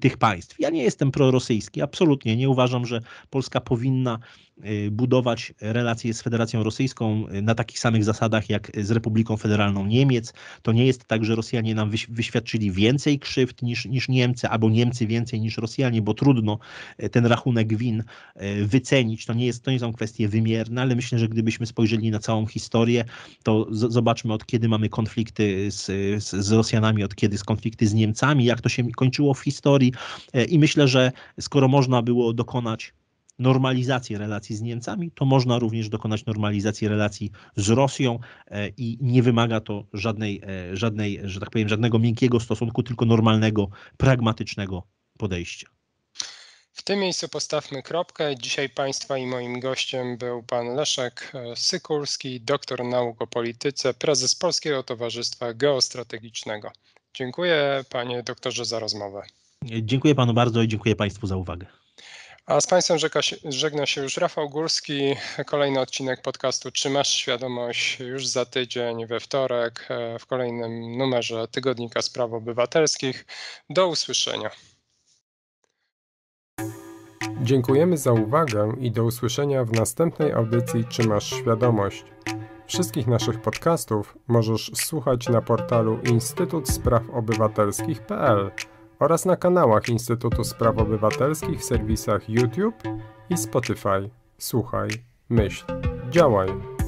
tych państw? Ja nie jestem prorosyjski, absolutnie nie uważam, że Polska powinna Y, budować relacje z Federacją Rosyjską y, na takich samych zasadach jak z Republiką Federalną Niemiec. To nie jest tak, że Rosjanie nam wyświadczyli więcej krzywd niż, niż Niemcy, albo Niemcy więcej niż Rosjanie, bo trudno y, ten rachunek win wycenić. To nie, jest, to nie są kwestie wymierne, ale myślę, że gdybyśmy spojrzeli na całą historię, to zobaczmy od kiedy mamy konflikty z, z, z Rosjanami, od kiedy z konflikty z Niemcami, jak to się kończyło w historii i myślę, że skoro można było dokonać normalizację relacji z Niemcami, to można również dokonać normalizacji relacji z Rosją e, i nie wymaga to żadnej, e, żadnej że tak powiem, żadnego miękkiego stosunku, tylko normalnego, pragmatycznego podejścia. W tym miejscu postawmy kropkę. Dzisiaj Państwa i moim gościem był pan Leszek e, Sykulski, doktor nauk o polityce, prezes Polskiego Towarzystwa Geostrategicznego. Dziękuję panie doktorze za rozmowę. Dziękuję panu bardzo i dziękuję państwu za uwagę. A z Państwem rzeka, żegna się już Rafał Górski. Kolejny odcinek podcastu „Czy masz Świadomość już za tydzień, we wtorek, e, w kolejnym numerze Tygodnika Spraw Obywatelskich. Do usłyszenia. Dziękujemy za uwagę i do usłyszenia w następnej audycji „Czy masz Świadomość. Wszystkich naszych podcastów możesz słuchać na portalu Instytut Spraw Obywatelskich.pl oraz na kanałach Instytutu Spraw Obywatelskich w serwisach YouTube i Spotify. Słuchaj, myśl, działaj.